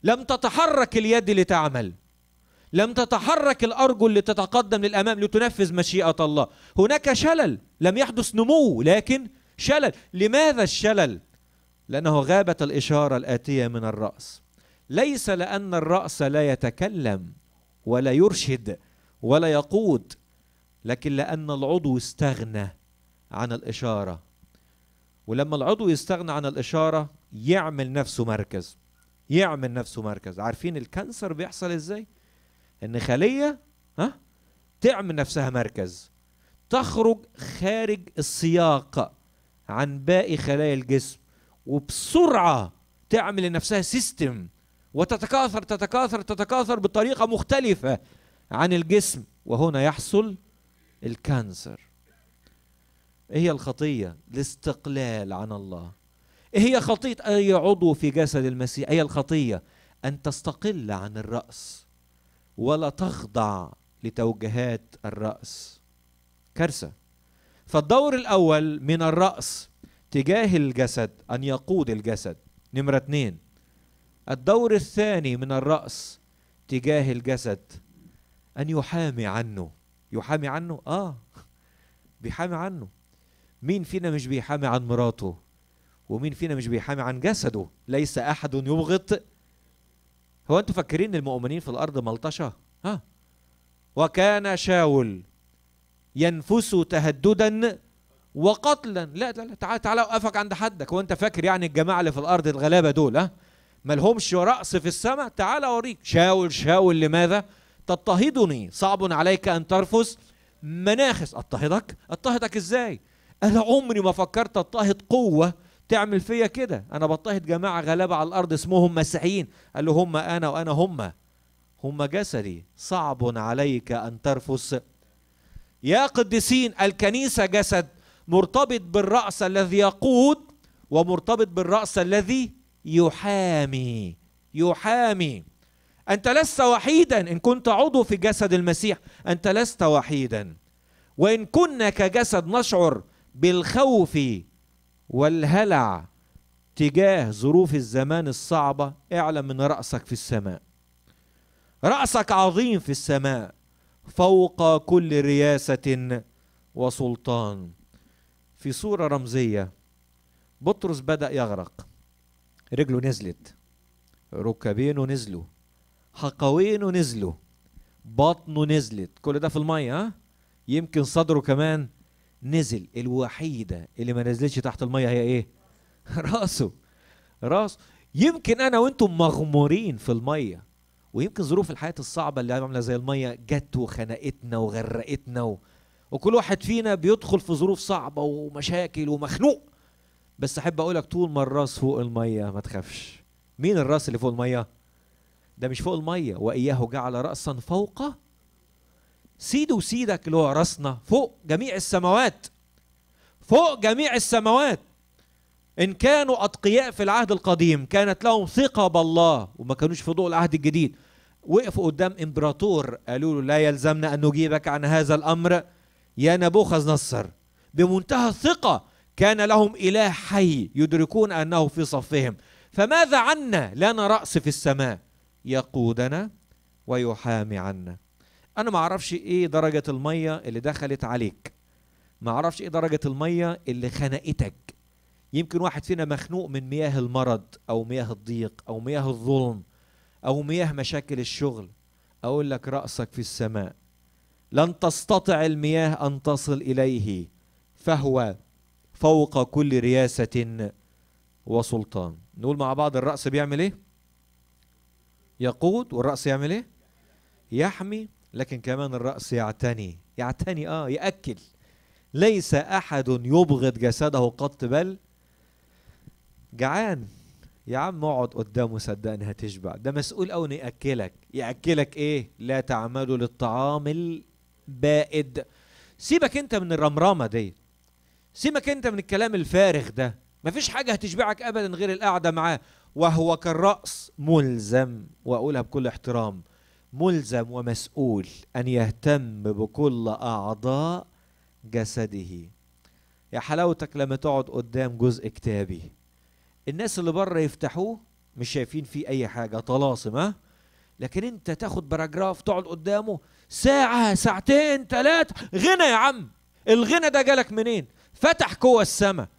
لم تتحرك اليد لتعمل لم تتحرك الارجل لتتقدم للامام لتنفذ مشيئه الله هناك شلل لم يحدث نمو لكن شلل لماذا الشلل لانه غابت الاشاره الاتيه من الراس ليس لان الراس لا يتكلم ولا يرشد ولا يقود لكن لان العضو استغنى عن الاشاره ولما العضو يستغنى عن الإشارة يعمل نفسه مركز يعمل نفسه مركز عارفين الكانسر بيحصل ازاي ان خلية ها تعمل نفسها مركز تخرج خارج السياق عن باقي خلايا الجسم وبسرعة تعمل لنفسها سيستم وتتكاثر تتكاثر تتكاثر بطريقة مختلفة عن الجسم وهنا يحصل الكانسر ايه هي الخطيه الاستقلال عن الله ايه هي خطيه اي عضو في جسد المسيح ايه الخطيه ان تستقل عن الراس ولا تخضع لتوجيهات الراس كارثه فالدور الاول من الراس تجاه الجسد ان يقود الجسد نمره اتنين الدور الثاني من الراس تجاه الجسد ان يحامي عنه يحامي عنه اه بيحامي عنه مين فينا مش بيحامي عن مراته ومين فينا مش بيحامي عن جسده ليس احد يبغض هو انتوا فاكرين المؤمنين في الارض ملطشه ها وكان شاول ينفس تهددا وقتلا لا لا, لا تعال تعال اوقفك عند حدك وانت فاكر يعني الجماعه اللي في الارض الغلابه دول ها مالهمش راس في السماء تعال اوريك شاول شاول لماذا تضطهدني صعب عليك ان ترفس مناخس اضطهدك اضطهدك ازاي انا عمري ما فكرت اضطهد قوه تعمل فيا كده انا بضطهد جماعه غلابه على الارض اسمهم مسيحيين قال له هم انا وانا هم هم جسدي صعب عليك ان ترفس يا قديسين الكنيسه جسد مرتبط بالراس الذي يقود ومرتبط بالراس الذي يحامي يحامي انت لست وحيدا ان كنت عضو في جسد المسيح انت لست وحيدا وان كنا كجسد نشعر بالخوف والهلع تجاه ظروف الزمان الصعبة اعلم ان رأسك في السماء رأسك عظيم في السماء فوق كل رياسة وسلطان في صورة رمزية بطرس بدأ يغرق رجله نزلت ركبينه نزلوا حقوينه نزلوا بطنه نزلت كل ده في المية ها يمكن صدره كمان نزل الوحيده اللي ما نزلتش تحت الميه هي ايه راسه راسه يمكن انا وانتم مغمورين في الميه ويمكن ظروف الحياه الصعبه اللي عامله زي الميه جت وخنقتنا وغرقتنا و... وكل واحد فينا بيدخل في ظروف صعبه ومشاكل ومخنوق بس احب اقول لك طول ما الراس فوق الميه ما تخافش مين الراس اللي فوق الميه ده مش فوق الميه واياه جعل راسا فوق سيدي وسيدك اللي هو راسنا فوق جميع السماوات فوق جميع السماوات إن كانوا أتقياء في العهد القديم كانت لهم ثقة بالله وما كانوش في ضوء العهد الجديد وقفوا قدام إمبراطور قالوا له لا يلزمنا أن نجيبك عن هذا الأمر يا نبوخذ نصر بمنتهى الثقة كان لهم إله حي يدركون أنه في صفهم فماذا عنا لنا رأس في السماء يقودنا ويحامي عنا انا ما اعرفش ايه درجه الميه اللي دخلت عليك ما اعرفش ايه درجه الميه اللي خنقتك يمكن واحد فينا مخنوق من مياه المرض او مياه الضيق او مياه الظلم او مياه مشاكل الشغل اقول لك راسك في السماء لن تستطع المياه ان تصل اليه فهو فوق كل رياسه وسلطان نقول مع بعض الراس بيعمل ايه يقود والراس يعمل ايه يحمي لكن كمان الرأس يعتني يعتني آه يأكل ليس أحد يبغض جسده قط بل جعان يا عم اقعد قدامه صدقني هتشبع ده مسؤول أو يأكلك يأكلك إيه لا تعملوا للطعام البائد سيبك أنت من الرمرامة دي سيبك أنت من الكلام الفارغ ده مفيش حاجة هتشبعك أبدا غير القعدة معاه وهو كالرأس ملزم وأقولها بكل احترام ملزم ومسؤول أن يهتم بكل أعضاء جسده يا حلاوتك لما تقعد قدام جزء كتابي الناس اللي بره يفتحوه مش شايفين فيه أي حاجة طلاسم ها لكن أنت تاخد باراجراف تقعد قدامه ساعة ساعتين ثلاثة غنى يا عم الغنى ده جالك منين فتح قوة السماء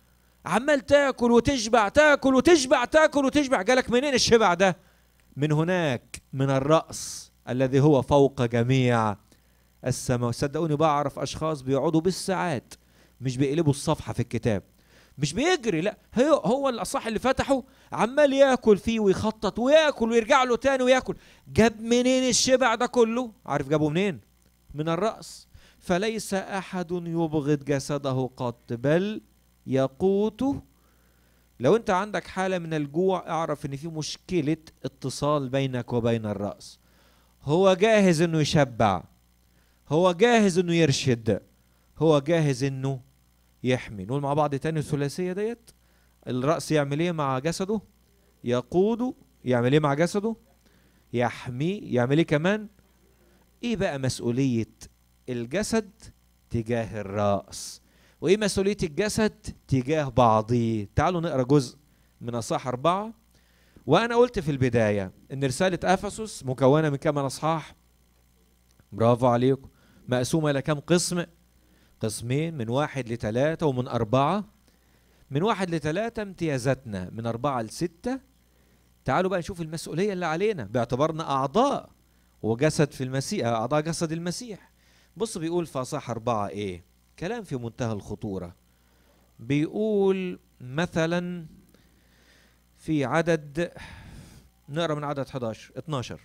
عمال تاكل وتشبع تاكل وتشبع تاكل وتشبع جالك منين الشبع ده من هناك من الرأس الذي هو فوق جميع السماوات صدقوني بعرف اشخاص بيقعدوا بالساعات مش بيقلبوا الصفحه في الكتاب مش بيجري لا هو هو الاصح اللي فتحه عمال ياكل فيه ويخطط وياكل ويرجع له تاني وياكل جاب منين الشبع ده كله عارف جابه منين من الراس فليس احد يبغض جسده قط بل يقوته لو انت عندك حاله من الجوع اعرف ان في مشكله اتصال بينك وبين الراس هو جاهز انه يشبع هو جاهز انه يرشد هو جاهز انه يحمي نقول مع بعض تاني الثلاثيه ديت الراس يعمل ايه مع جسده يقود يعمل ايه مع جسده يحمي يعمل ايه كمان ايه بقى مسؤوليه الجسد تجاه الراس وايه مسؤوليه الجسد تجاه بعضيه تعالوا نقرا جزء من اصحاح اربعه وأنا قلت في البداية إن رسالة أفسس مكونة من كم أصحاح؟ برافو عليكم مقسومة إلى كم قسم؟ قسمين من واحد لثلاثة ومن أربعة من واحد لثلاثة امتيازاتنا من أربعة لستة تعالوا بقى نشوف المسؤولية اللي علينا باعتبارنا أعضاء وجسد في المسيح أعضاء جسد المسيح بص بيقول في أصح أربعة إيه كلام في منتهى الخطورة بيقول مثلا في عدد نقرا من عدد 11 12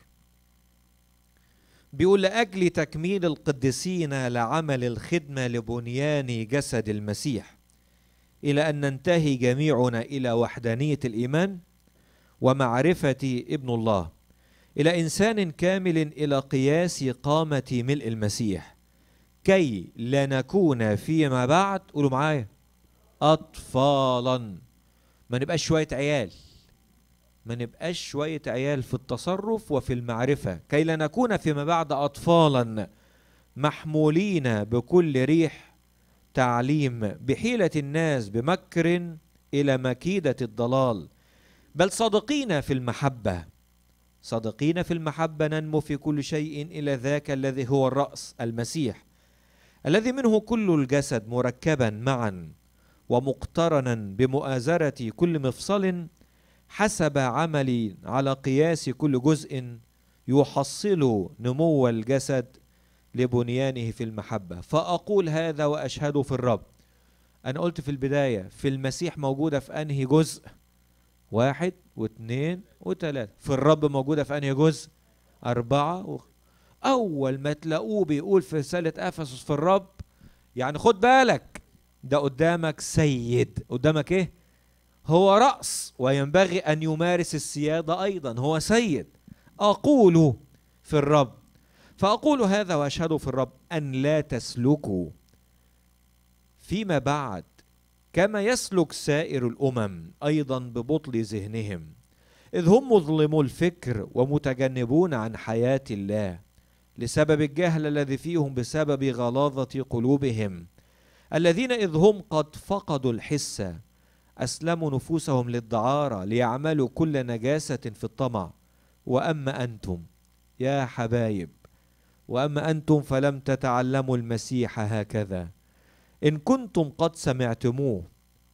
بيقول لاجل تكميل القديسين لعمل الخدمه لبنيان جسد المسيح الى ان ننتهي جميعنا الى وحدانيه الايمان ومعرفه ابن الله الى انسان كامل الى قياس قامه ملء المسيح كي لا نكون فيما بعد قولوا معايا اطفالا ما نبقاش شويه عيال ما نبقاش شوية عيال في التصرف وفي المعرفة كي لا نكون فيما بعد أطفالا محمولين بكل ريح تعليم بحيلة الناس بمكر إلى مكيدة الضلال بل صادقين في المحبة صادقين في المحبة ننمو في كل شيء إلى ذاك الذي هو الرأس المسيح الذي منه كل الجسد مركبا معا ومقترنا بمؤازرة كل مفصل حسب عملي على قياس كل جزء يحصل نمو الجسد لبنيانه في المحبة فأقول هذا وأشهد في الرب أنا قلت في البداية في المسيح موجودة في أنهي جزء واحد واثنين وثلاثة في الرب موجودة في أنهي جزء أربعة و... أول ما تلاقوه بيقول في رسالة أفسس في الرب يعني خد بالك ده قدامك سيد قدامك إيه هو رأس وينبغي أن يمارس السيادة أيضا هو سيد أقول في الرب فأقول هذا وأشهد في الرب أن لا تسلكوا فيما بعد كما يسلك سائر الأمم أيضا ببطل ذهنهم إذ هم مظلمو الفكر ومتجنبون عن حياة الله لسبب الجهل الذي فيهم بسبب غلاظة قلوبهم الذين إذ هم قد فقدوا الحسة أسلموا نفوسهم للدعارة ليعملوا كل نجاسة في الطمع وأما أنتم يا حبايب وأما أنتم فلم تتعلموا المسيح هكذا إن كنتم قد سمعتموه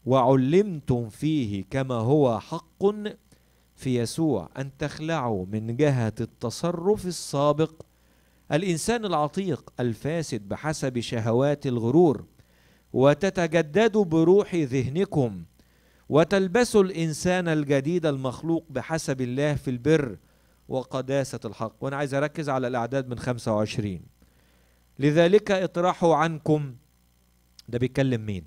وعلمتم فيه كما هو حق في يسوع أن تخلعوا من جهة التصرف السابق الإنسان العتيق الفاسد بحسب شهوات الغرور وتتجددوا بروح ذهنكم وتلبس الإنسان الجديد المخلوق بحسب الله في البر وقداسة الحق وأنا عايز أركز على الأعداد من 25 لذلك اطرحوا عنكم ده بيتكلم مين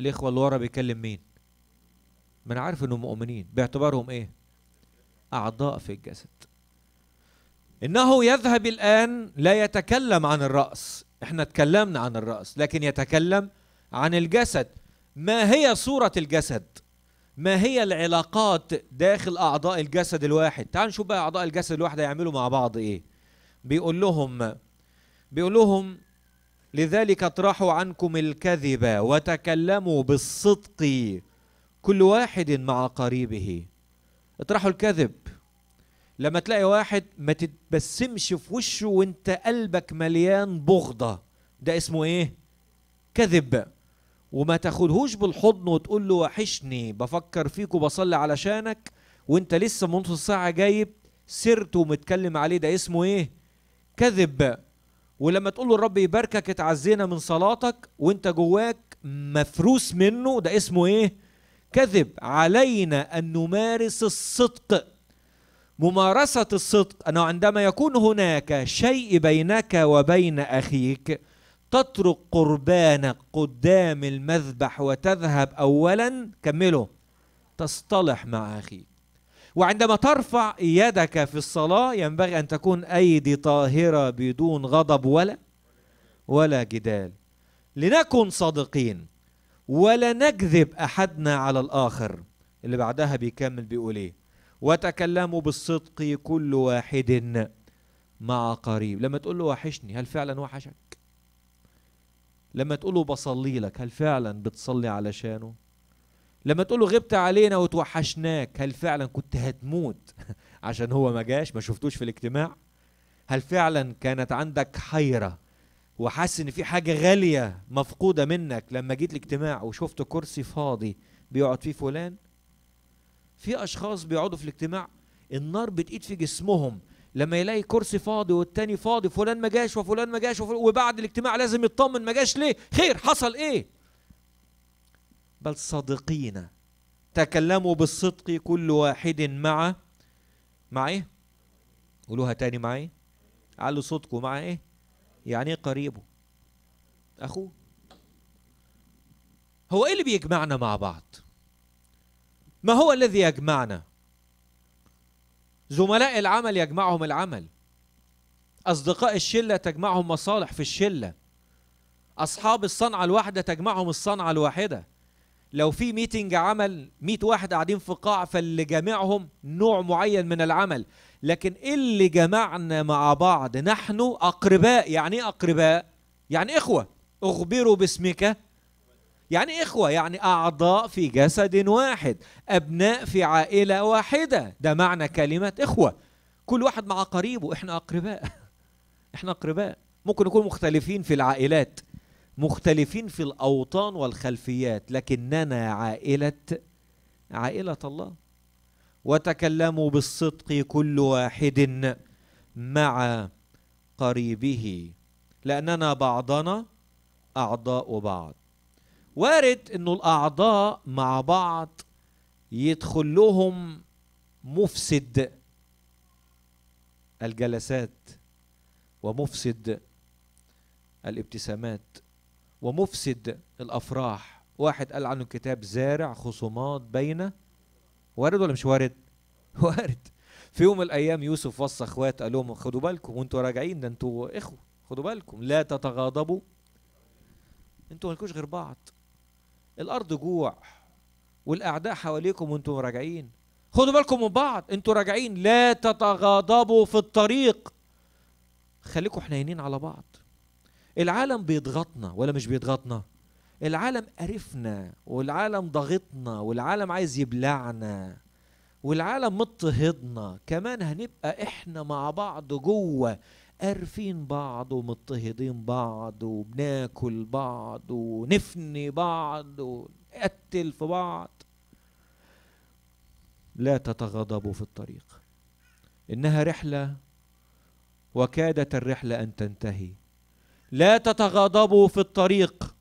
الإخوة اللي ورا بيتكلم مين ما أنا عارف إنهم مؤمنين باعتبارهم إيه أعضاء في الجسد إنه يذهب الآن لا يتكلم عن الرأس إحنا اتكلمنا عن الرأس لكن يتكلم عن الجسد ما هي صورة الجسد ما هي العلاقات داخل أعضاء الجسد الواحد تعالوا نشوف بقى أعضاء الجسد الواحد هيعملوا مع بعض إيه بيقول لهم بيقول لهم لذلك اطرحوا عنكم الكذب وتكلموا بالصدق كل واحد مع قريبه اطرحوا الكذب لما تلاقي واحد ما تتبسمش في وشه وانت قلبك مليان بغضة ده اسمه ايه كذب وما تاخدهوش بالحضن وتقول له وحشني بفكر فيك وبصلي علشانك وانت لسه من نص ساعه جايب سرت ومتكلم عليه ده اسمه ايه كذب ولما تقول له الرب يباركك اتعزينا من صلاتك وانت جواك مفروس منه ده اسمه ايه كذب علينا ان نمارس الصدق ممارسه الصدق انه عندما يكون هناك شيء بينك وبين اخيك تترك قربانك قدام المذبح وتذهب اولا كمله تصطلح مع اخيك وعندما ترفع يدك في الصلاه ينبغي ان تكون ايدي طاهره بدون غضب ولا ولا جدال لنكن صادقين ولا نكذب احدنا على الاخر اللي بعدها بيكمل بيقول ايه وتكلموا بالصدق كل واحد مع قريب لما تقول له وحشني هل فعلا وحشك لما تقوله بصلي لك هل فعلا بتصلي علشانه لما تقوله غبت علينا وتوحشناك هل فعلا كنت هتموت عشان هو ما جاش ما شفتوش في الاجتماع هل فعلا كانت عندك حيرة وحاسس ان في حاجة غالية مفقودة منك لما جيت الاجتماع وشفت كرسي فاضي بيقعد فيه فلان في اشخاص بيقعدوا في الاجتماع النار بتقيد في جسمهم لما يلاقي كرسي فاضي والتاني فاضي فلان ما جاش وفلان ما جاش وبعد الاجتماع لازم يطمن ما جاش ليه خير حصل ايه بل صادقين تكلموا بالصدق كل واحد مع مع ايه قولوها تاني مع ايه علوا صدقه مع ايه يعني قريبه اخوه هو ايه اللي بيجمعنا مع بعض ما هو الذي يجمعنا زملاء العمل يجمعهم العمل أصدقاء الشلة تجمعهم مصالح في الشلة أصحاب الصنعة الواحدة تجمعهم الصنعة الواحدة لو في ميتنج عمل 100 واحد قاعدين في قاع فاللي جامعهم نوع معين من العمل لكن اللي جمعنا مع بعض نحن أقرباء يعني إيه أقرباء؟ يعني إخوة أخبروا باسمك يعني إخوة يعني أعضاء في جسد واحد أبناء في عائلة واحدة ده معنى كلمة إخوة كل واحد مع قريبه إحنا أقرباء إحنا أقرباء ممكن نكون مختلفين في العائلات مختلفين في الأوطان والخلفيات لكننا عائلة عائلة الله وتكلموا بالصدق كل واحد مع قريبه لأننا بعضنا أعضاء بعض وارد انه الاعضاء مع بعض يدخل لهم مفسد الجلسات ومفسد الابتسامات ومفسد الافراح واحد قال عنه الكتاب زارع خصومات بين وارد ولا مش وارد وارد في يوم من الايام يوسف وصى اخوات قال لهم خدوا بالكم وانتوا راجعين ده انتوا اخوه خدوا بالكم لا تتغاضبوا انتوا مالكوش غير بعض الارض جوع والاعداء حواليكم وانتم راجعين خدوا بالكم من بعض انتوا راجعين لا تتغاضبوا في الطريق خليكم حنينين على بعض العالم بيضغطنا ولا مش بيضغطنا العالم قرفنا والعالم ضغطنا والعالم عايز يبلعنا والعالم مضطهدنا كمان هنبقى احنا مع بعض جوه قارفين بعض ومضطهدين بعض وبناكل بعض ونفني بعض ونقتل في بعض لا تتغضبوا في الطريق انها رحله وكادت الرحله ان تنتهي لا تتغاضبوا في الطريق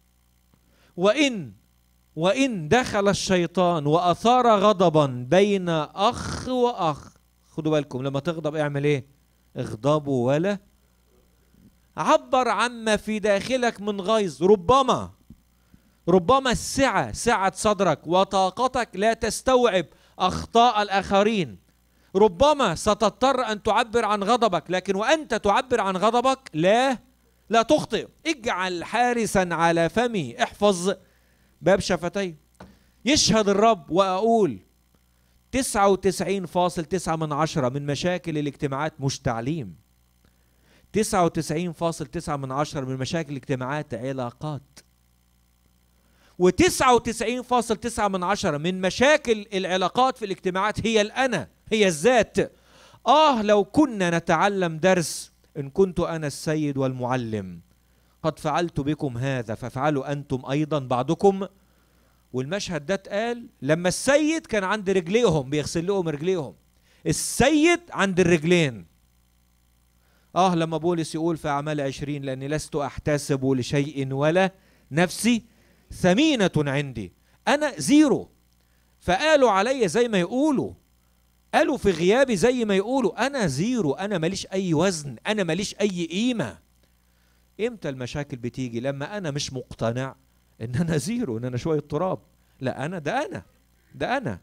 وان وان دخل الشيطان واثار غضبا بين اخ واخ خدوا بالكم لما تغضب اعمل ايه اغضبوا ولا عبر عما في داخلك من غيظ ربما ربما السعة سعة صدرك وطاقتك لا تستوعب أخطاء الآخرين ربما ستضطر أن تعبر عن غضبك لكن وأنت تعبر عن غضبك لا لا تخطئ اجعل حارسا على فمي احفظ باب شفتي يشهد الرب وأقول 99.9 من عشرة من مشاكل الاجتماعات مش تعليم 99.9 من عشرة من مشاكل الاجتماعات علاقات و99.9 من عشرة من مشاكل العلاقات في الاجتماعات هي الأنا هي الذات آه لو كنا نتعلم درس إن كنت أنا السيد والمعلم قد فعلت بكم هذا فافعلوا أنتم أيضا بعضكم والمشهد ده اتقال لما السيد كان عند رجليهم بيغسل لهم رجليهم السيد عند الرجلين آه لما بولس يقول في أعمال عشرين لأني لست أحتسب لشيء ولا نفسي ثمينة عندي أنا زيرو فقالوا عليا زي ما يقولوا قالوا في غيابي زي ما يقولوا أنا زيرو أنا ماليش أي وزن أنا ماليش أي قيمة إمتى المشاكل بتيجي لما أنا مش مقتنع إن أنا زيرو إن أنا شوية تراب لا أنا ده أنا ده أنا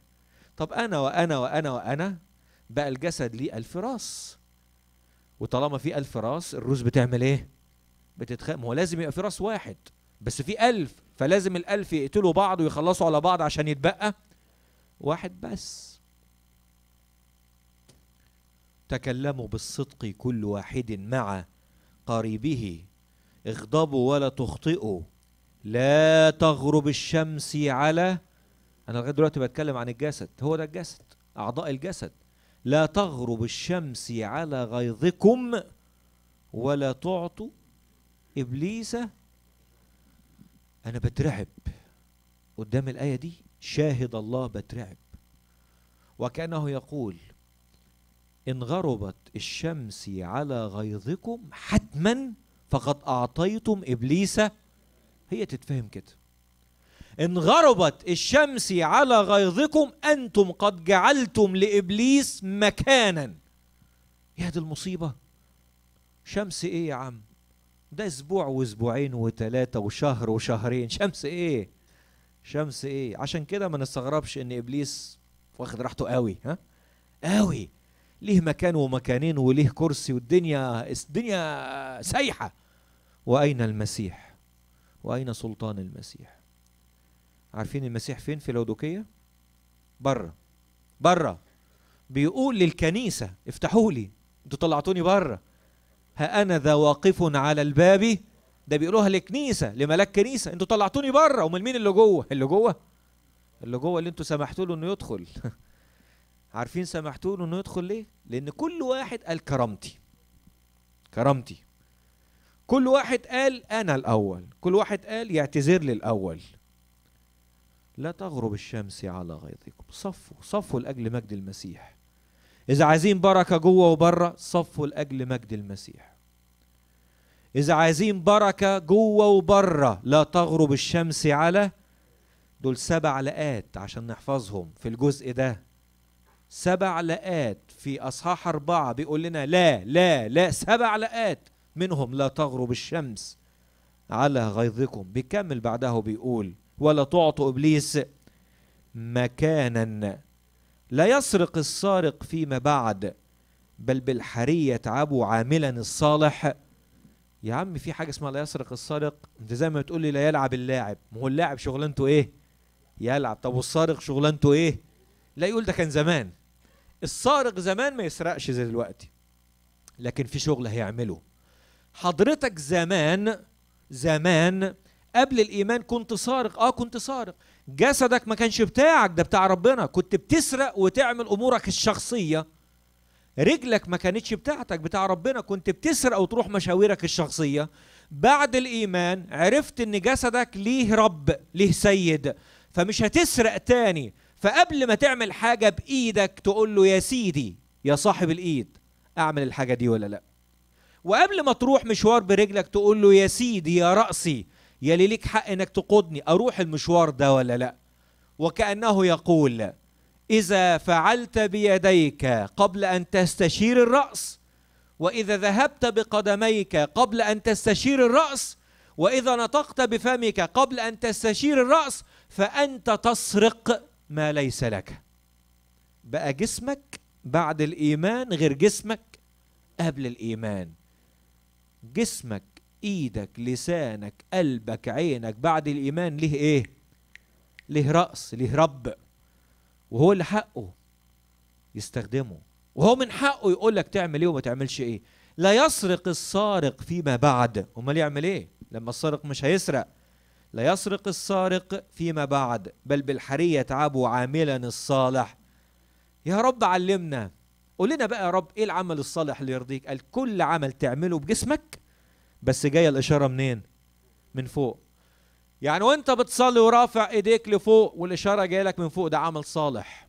طب أنا وأنا وأنا وأنا بقى الجسد ليه ألف راس وطالما في ألف راس الروس بتعمل إيه؟ بتتخانق هو لازم يبقى في راس واحد بس في ألف فلازم الألف يقتلوا بعض ويخلصوا على بعض عشان يتبقى واحد بس تكلموا بالصدق كل واحد مع قريبه اغضبوا ولا تخطئوا لا تغرب الشمس على انا لغايه دلوقتي بتكلم عن الجسد هو ده الجسد اعضاء الجسد لا تغرب الشمس على غيظكم ولا تعطوا إبليس أنا بترعب قدام الآية دي شاهد الله بترعب وكأنه يقول إن غربت الشمس على غيظكم حتما فقد أعطيتم إبليس هي تتفهم كده إن غربت الشمس على غيظكم أنتم قد جعلتم لإبليس مكانا يا دي المصيبة شمس إيه يا عم ده أسبوع وأسبوعين وتلاتة وشهر وشهرين شمس إيه شمس إيه عشان كده ما نستغربش إن إبليس واخد راحته قوي ها قوي ليه مكان ومكانين وليه كرسي والدنيا الدنيا سايحه واين المسيح واين سلطان المسيح عارفين المسيح فين في لودوكية بره بره بيقول للكنيسة افتحوا لي انتوا طلعتوني بره ها أنا ذا واقف على الباب ده بيقولوها للكنيسة لملاك كنيسة انتوا طلعتوني بره امال مين اللي جوه اللي جوه اللي جوه اللي انتوا سمحتوا له انه يدخل عارفين سمحتوا له انه يدخل ليه لان كل واحد قال كرامتي كرامتي كل واحد قال انا الاول كل واحد قال يعتذر لي الاول لا تغرب الشمس على غيظكم صفوا صفوا لاجل مجد المسيح اذا عايزين بركه جوه وبره صفوا لاجل مجد المسيح اذا عايزين بركه جوه وبره لا تغرب الشمس على دول سبع لقات عشان نحفظهم في الجزء ده سبع لقات في اصحاح اربعه بيقول لنا لا لا لا سبع لقات منهم لا تغرب الشمس على غيظكم بيكمل بعده بيقول ولا تعطوا إبليس مكانا لا يسرق السارق فيما بعد بل بالحرية يتعبوا عاملا الصالح يا عم في حاجة اسمها لا يسرق السارق انت زي ما بتقول لي لا يلعب اللاعب ما هو اللاعب شغلانته ايه يلعب طب والسارق شغلانته ايه لا يقول ده كان زمان السارق زمان ما يسرقش زي دلوقتي لكن في شغل هيعمله حضرتك زمان زمان قبل الايمان كنت سارق اه كنت سارق جسدك ما كانش بتاعك ده بتاع ربنا كنت بتسرق وتعمل امورك الشخصيه رجلك ما كانتش بتاعتك بتاع ربنا كنت بتسرق وتروح مشاويرك الشخصيه بعد الايمان عرفت ان جسدك ليه رب ليه سيد فمش هتسرق تاني فقبل ما تعمل حاجه بايدك تقول له يا سيدي يا صاحب الايد اعمل الحاجه دي ولا لا وقبل ما تروح مشوار برجلك تقول له يا سيدي يا رأسي يلي ليك حق انك تقودني اروح المشوار ده ولا لا وكانه يقول اذا فعلت بيديك قبل ان تستشير الراس واذا ذهبت بقدميك قبل ان تستشير الراس واذا نطقت بفمك قبل ان تستشير الراس فانت تسرق ما ليس لك بقى جسمك بعد الايمان غير جسمك قبل الايمان جسمك ايدك لسانك قلبك عينك بعد الايمان ليه ايه ليه راس ليه رب وهو اللي حقه يستخدمه وهو من حقه يقول لك تعمل ايه وما تعملش ايه لا يسرق السارق فيما بعد امال يعمل ايه لما السارق مش هيسرق لا يسرق السارق فيما بعد بل بالحرية تعبوا عاملا الصالح يا رب علمنا قول لنا بقى يا رب ايه العمل الصالح اللي يرضيك قال كل عمل تعمله بجسمك بس جايه الاشاره منين من فوق يعني وانت بتصلي ورافع ايديك لفوق والاشاره جايه لك من فوق ده عمل صالح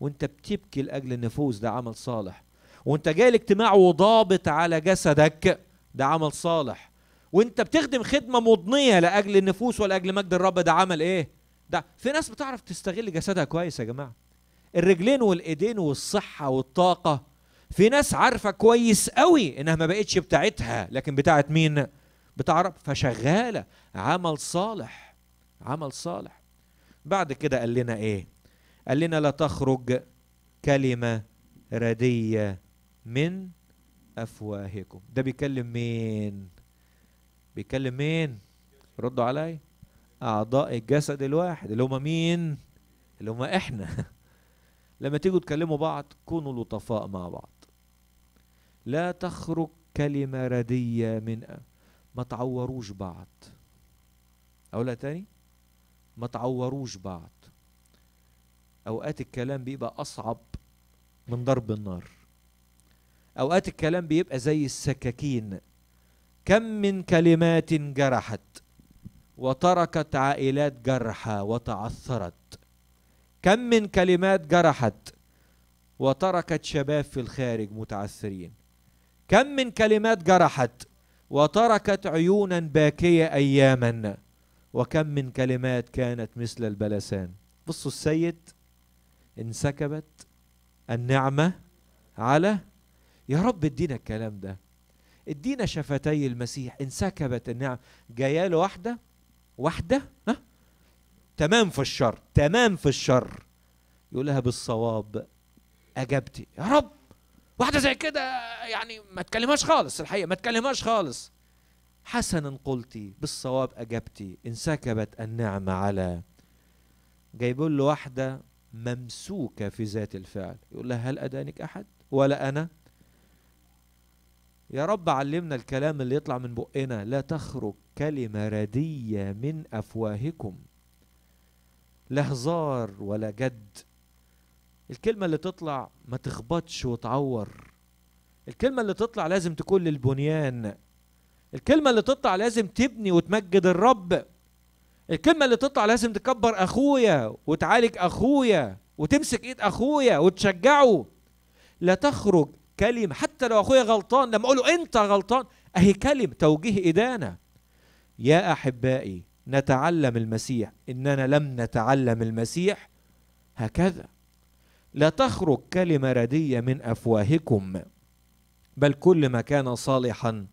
وانت بتبكي لاجل النفوس ده عمل صالح وانت جاي الاجتماع وضابط على جسدك ده عمل صالح وانت بتخدم خدمه مضنيه لاجل النفوس ولاجل مجد الرب ده عمل ايه ده في ناس بتعرف تستغل جسدها كويس يا جماعه الرجلين والايدين والصحه والطاقه في ناس عارفه كويس قوي انها ما بقتش بتاعتها لكن بتاعت مين بتاع رب فشغاله عمل صالح عمل صالح بعد كده قال لنا ايه قال لنا لا تخرج كلمه رديه من افواهكم ده بيكلم مين بيكلم مين ردوا عليا اعضاء الجسد الواحد اللي هم مين اللي هم احنا لما تيجوا تكلموا بعض كونوا لطفاء مع بعض لا تخرج كلمة ردية من ما تعوروش بعض أقولها تاني ما تعوروش بعض أوقات الكلام بيبقى أصعب من ضرب النار أوقات الكلام بيبقى زي السكاكين كم من كلمات جرحت وتركت عائلات جرحى وتعثرت كم من كلمات جرحت وتركت شباب في الخارج متعثرين كم من كلمات جرحت وتركت عيونا باكية أياما وكم من كلمات كانت مثل البلسان بصوا السيد انسكبت النعمة على يا رب ادينا الكلام ده ادينا شفتي المسيح انسكبت النعم جايه له واحده واحده ها تمام في الشر تمام في الشر يقولها بالصواب اجبتي يا رب واحده زي كده يعني ما تكلمهاش خالص الحقيقه ما تكلمهاش خالص حسنا قلتي بالصواب اجبتي انسكبت النعمه على جايبين له واحده ممسوكه في ذات الفعل يقول لها هل ادانك احد ولا انا يا رب علمنا الكلام اللي يطلع من بقنا لا تخرج كلمه رديه من افواهكم لا هزار ولا جد الكلمة اللي تطلع ما تخبطش وتعور الكلمة اللي تطلع لازم تكون للبنيان الكلمة اللي تطلع لازم تبني وتمجد الرب الكلمة اللي تطلع لازم تكبر أخويا وتعالج أخويا وتمسك إيد أخويا وتشجعه لا تخرج كلمة حتى لو أخويا غلطان لما أقوله أنت غلطان أهي كلمة توجيه إدانة يا أحبائي نتعلم المسيح إننا لم نتعلم المسيح هكذا لا تخرج كلمة ردية من أفواهكم بل كل ما كان صالحا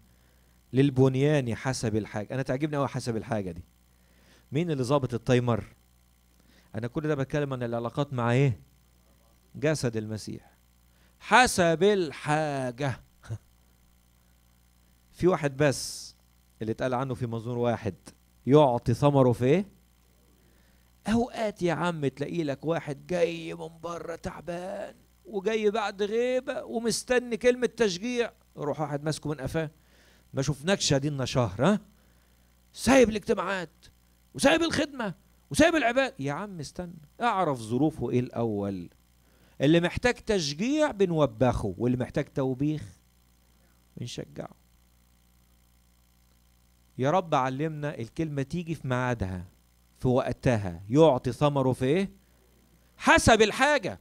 للبنيان حسب الحاجة أنا تعجبني أوي حسب الحاجة دي مين اللي ظابط التايمر أنا كل ده بتكلم عن العلاقات مع إيه جسد المسيح حسب الحاجة في واحد بس اللي اتقال عنه في مزمور واحد يعطي ثمره في إيه اوقات يا عم تلاقي لك واحد جاي من بره تعبان وجاي بعد غيبه ومستني كلمه تشجيع يروح واحد ماسكه من قفاه ما شفناكش دينا شهر ها سايب الاجتماعات وسايب الخدمه وسايب العباد يا عم استنى اعرف ظروفه ايه الاول اللي محتاج تشجيع بنوبخه واللي محتاج توبيخ بنشجعه يا رب علمنا الكلمه تيجي في ميعادها في وقتها يعطي ثمره في ايه حسب الحاجه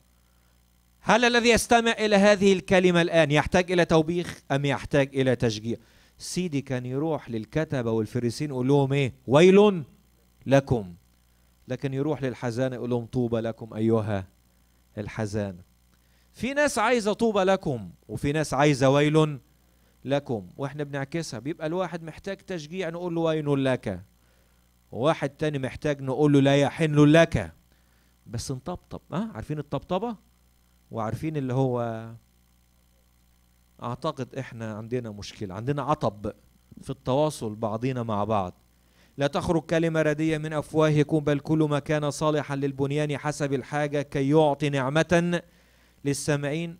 هل الذي يستمع الى هذه الكلمه الان يحتاج الى توبيخ ام يحتاج الى تشجيع سيدي كان يروح للكتبه والفريسين يقول لهم ايه ويل لكم لكن يروح للحزانه يقول لهم طوبى لكم ايها الحزان في ناس عايزه طوبى لكم وفي ناس عايزه ويل لكم واحنا بنعكسها بيبقى الواحد محتاج تشجيع نقول له ويل لك وواحد تاني محتاج نقول له لا يحن لك بس نطبطب اه عارفين الطبطبه وعارفين اللي هو اعتقد احنا عندنا مشكله عندنا عطب في التواصل بعضينا مع بعض لا تخرج كلمه رديه من افواهكم بل كل ما كان صالحا للبنيان حسب الحاجه كي يعطي نعمه للسامعين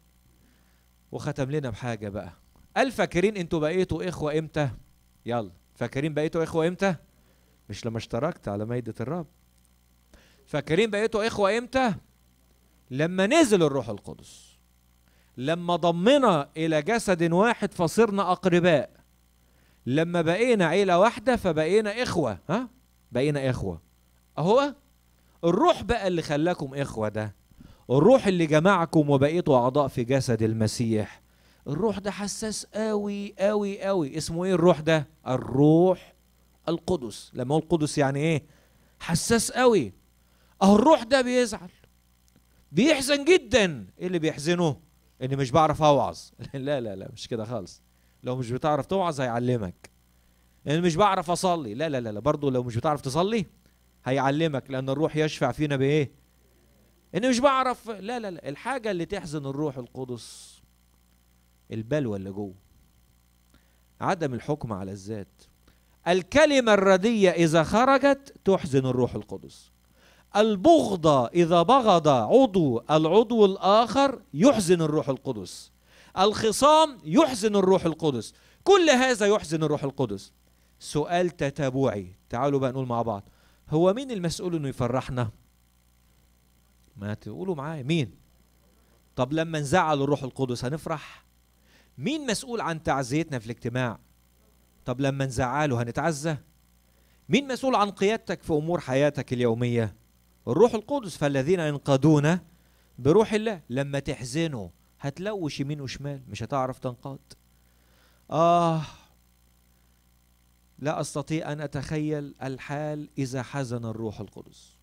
وختم لنا بحاجه بقى قال فاكرين انتوا بقيتوا اخوه امتى يلا فاكرين بقيتوا اخوه امتى مش لما اشتركت على مائدة الرب فاكرين بقيتوا إخوة إمتى؟ لما نزل الروح القدس لما ضمنا إلى جسد واحد فصرنا أقرباء لما بقينا عيلة واحدة فبقينا إخوة ها؟ بقينا إخوة أهو الروح بقى اللي خلاكم إخوة ده الروح اللي جمعكم وبقيتوا أعضاء في جسد المسيح الروح ده حساس قوي قوي قوي اسمه ايه الروح ده الروح القدس لما هو القدس يعني ايه حساس قوي اهو الروح ده بيزعل بيحزن جدا ايه اللي بيحزنه اني مش بعرف اوعظ لا لا لا مش كده خالص لو مش بتعرف توعظ هيعلمك اني مش بعرف اصلي لا لا لا, لا. برضه لو مش بتعرف تصلي هيعلمك لان الروح يشفع فينا بايه اني مش بعرف لا لا لا الحاجه اللي تحزن الروح القدس البلوى اللي جوه عدم الحكم على الذات الكلمة الردية إذا خرجت تحزن الروح القدس البغضة إذا بغض عضو العضو الآخر يحزن الروح القدس الخصام يحزن الروح القدس كل هذا يحزن الروح القدس سؤال تتابعي تعالوا بقى نقول مع بعض هو مين المسؤول انه يفرحنا ما تقولوا معايا مين طب لما نزعل الروح القدس هنفرح مين مسؤول عن تعزيتنا في الاجتماع طب لما نزعله هنتعزى مين مسؤول عن قيادتك في امور حياتك اليوميه الروح القدس فالذين ينقادون بروح الله لما تحزنه هتلوش يمين وشمال مش هتعرف تنقاد اه لا استطيع ان اتخيل الحال اذا حزن الروح القدس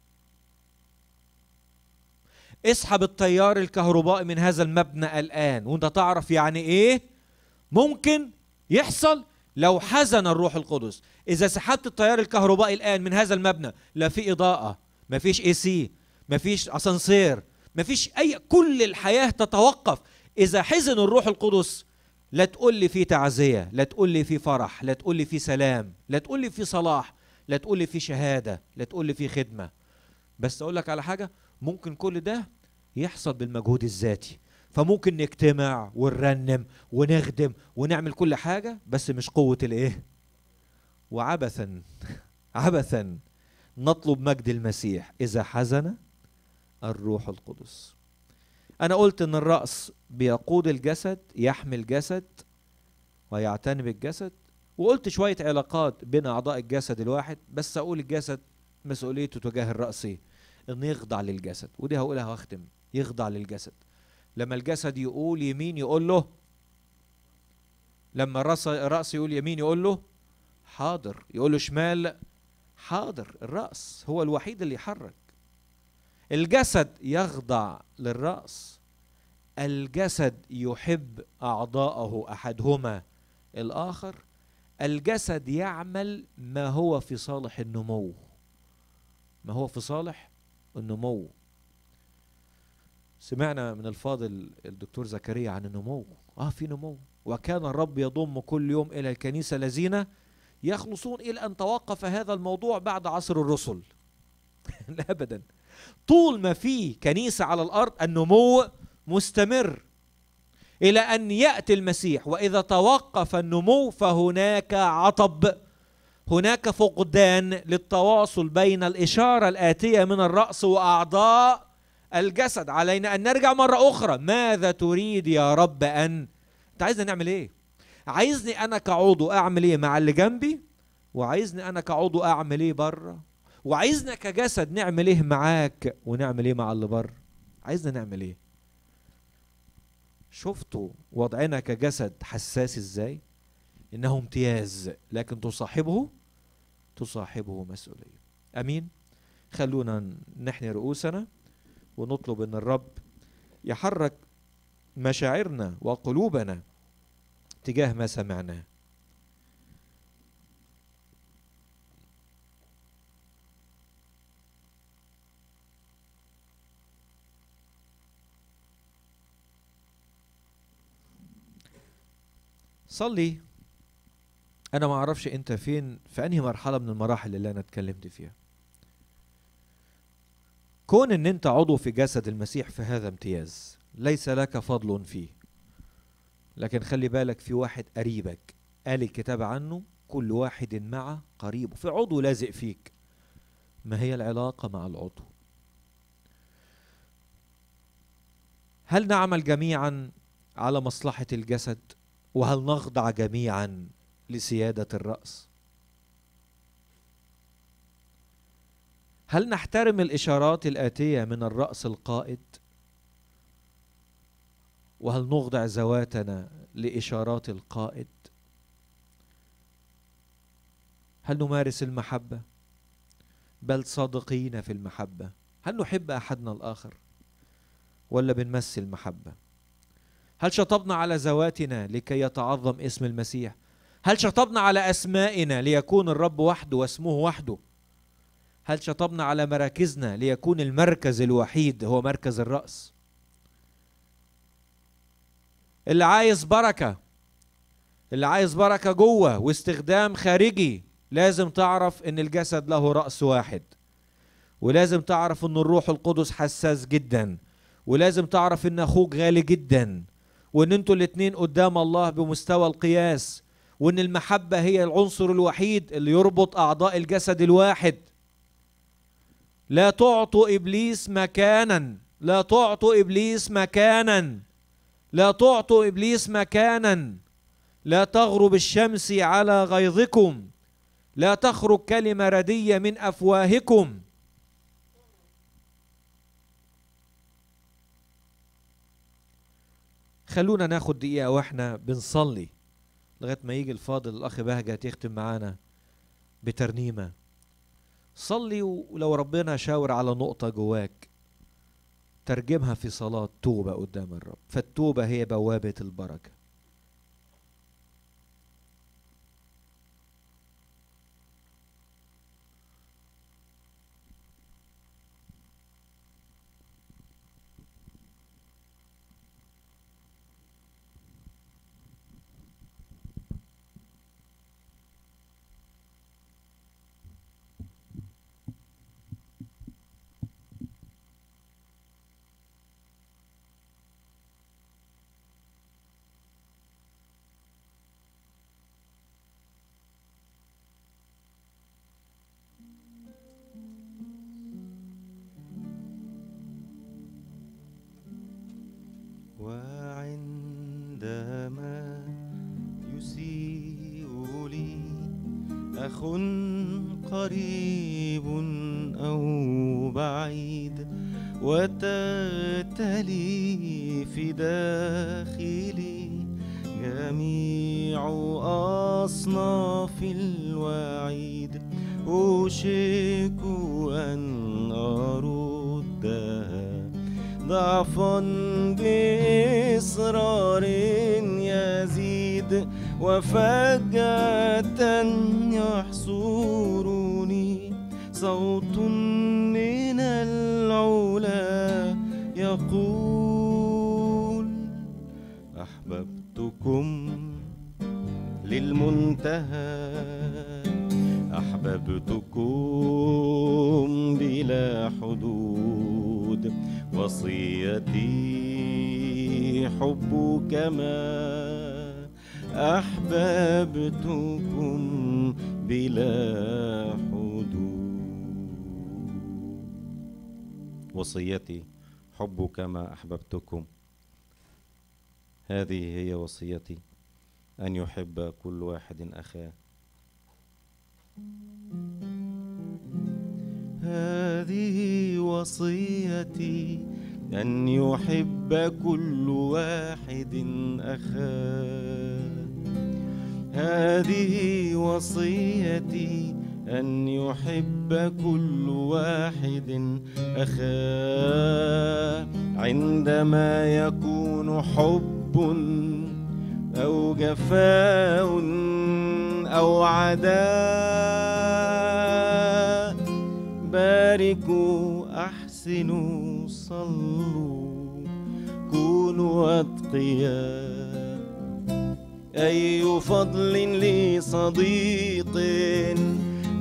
اسحب التيار الكهربائي من هذا المبنى الان وانت تعرف يعني ايه ممكن يحصل لو حزن الروح القدس اذا سحبت التيار الكهربائي الان من هذا المبنى لا في اضاءه ما فيش اي سي ما فيش اسانسير ما فيش اي كل الحياه تتوقف اذا حزن الروح القدس لا تقول لي في تعزيه لا تقول لي في فرح لا تقول لي في سلام لا تقول لي في صلاح لا تقول لي في شهاده لا تقول لي في خدمه بس اقول لك على حاجه ممكن كل ده يحصل بالمجهود الذاتي فممكن نجتمع ونرنم ونخدم ونعمل كل حاجة بس مش قوة الإيه؟ وعبثا عبثا نطلب مجد المسيح إذا حزن الروح القدس أنا قلت إن الرأس بيقود الجسد يحمي الجسد ويعتني بالجسد وقلت شوية علاقات بين أعضاء الجسد الواحد بس أقول الجسد مسؤوليته تجاه الرأس إيه؟ إنه يخضع للجسد ودي هقولها وأختم يخضع للجسد لما الجسد يقول يمين يقول له لما الرأس الرأس يقول يمين يقول له حاضر يقول له شمال حاضر الرأس هو الوحيد اللي يحرك الجسد يخضع للرأس الجسد يحب أعضاءه أحدهما الآخر الجسد يعمل ما هو في صالح النمو ما هو في صالح النمو سمعنا من الفاضل الدكتور زكريا عن النمو اه في نمو وكان الرب يضم كل يوم الى الكنيسه الذين يخلصون الى ان توقف هذا الموضوع بعد عصر الرسل لا ابدا طول ما في كنيسه على الارض النمو مستمر الى ان ياتي المسيح واذا توقف النمو فهناك عطب هناك فقدان للتواصل بين الاشاره الاتيه من الراس واعضاء الجسد علينا أن نرجع مرة أخرى ماذا تريد يا رب أن أنت عايزنا نعمل إيه عايزني أنا كعضو أعمل إيه مع اللي جنبي وعايزني أنا كعضو أعمل إيه بره وعايزنا كجسد نعمل إيه معاك ونعمل إيه مع اللي بره عايزنا نعمل إيه شفتوا وضعنا كجسد حساس إزاي إنه امتياز لكن تصاحبه تصاحبه مسؤولية أمين خلونا نحني رؤوسنا ونطلب ان الرب يحرك مشاعرنا وقلوبنا تجاه ما سمعناه صلي انا ما اعرفش انت فين في انهي مرحله من المراحل اللي انا اتكلمت فيها كون ان انت عضو في جسد المسيح فهذا امتياز ليس لك فضل فيه لكن خلي بالك في واحد قريبك قال الكتاب عنه كل واحد مع قريبه في عضو لازق فيك ما هي العلاقة مع العضو هل نعمل جميعا على مصلحة الجسد وهل نخضع جميعا لسيادة الرأس هل نحترم الإشارات الآتية من الرأس القائد؟ وهل نخضع ذواتنا لإشارات القائد؟ هل نمارس المحبة؟ بل صادقين في المحبة هل نحب أحدنا الآخر؟ ولا بنمس المحبة؟ هل شطبنا على ذواتنا لكي يتعظم اسم المسيح؟ هل شطبنا على أسمائنا ليكون الرب وحده واسمه وحده؟ هل شطبنا على مراكزنا ليكون المركز الوحيد هو مركز الرأس اللي عايز بركة اللي عايز بركة جوه واستخدام خارجي لازم تعرف ان الجسد له رأس واحد ولازم تعرف ان الروح القدس حساس جدا ولازم تعرف ان اخوك غالي جدا وان انتوا الاتنين قدام الله بمستوى القياس وان المحبة هي العنصر الوحيد اللي يربط اعضاء الجسد الواحد لا تعطوا إبليس مكانا لا تعطوا إبليس مكانا لا تعطوا إبليس مكانا لا تغرب الشمس على غيظكم لا تخرج كلمة ردية من أفواهكم خلونا ناخد دقيقة واحنا بنصلي لغاية ما يجي الفاضل الأخ بهجت يختم معانا بترنيمة صلي ولو ربنا شاور على نقطة جواك ترجمها في صلاة توبة قدام الرب فالتوبة هي بوابة البركة أخ قريب أو بعيد وتتلي في داخلي جميع أصناف الوعيد أشك أن أردها ضعفا بإصرار يزيد وفجأة يحصرني صوت من العلا يقول أحببتكم للمنتهى أحببتكم بلا حدود وصيتي حب كما أحببتكم بلا حدود وصيتي حب كما أحببتكم هذه هي وصيتي أن يحب كل واحد أخاه هذه وصيتي أن يحب كل واحد أخاه هذه وصيتي أن يحب كل واحد أخاه عندما يكون حب أو جفاء أو عداء باركوا أحسنوا صلوا كونوا أتقياء أي فضل لصديق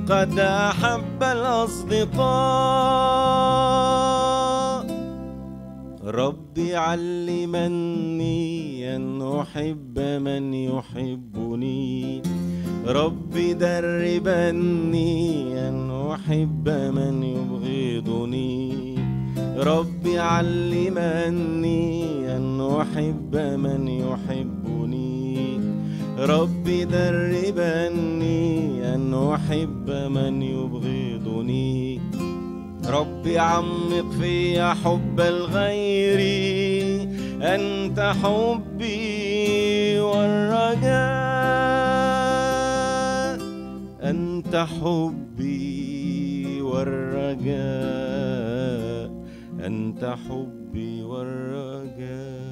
قد أحب الأصدقاء ربي علمني أن أحب من يحبني ربي دربني أن أحب من يبغضني ربي علمني أن أحب من يحبني ربي دربني أن أحب من يبغضني ربي عمق في حب الغير أنت حبي والرجاء أنت حبي والرجاء أنت حبي والرجاء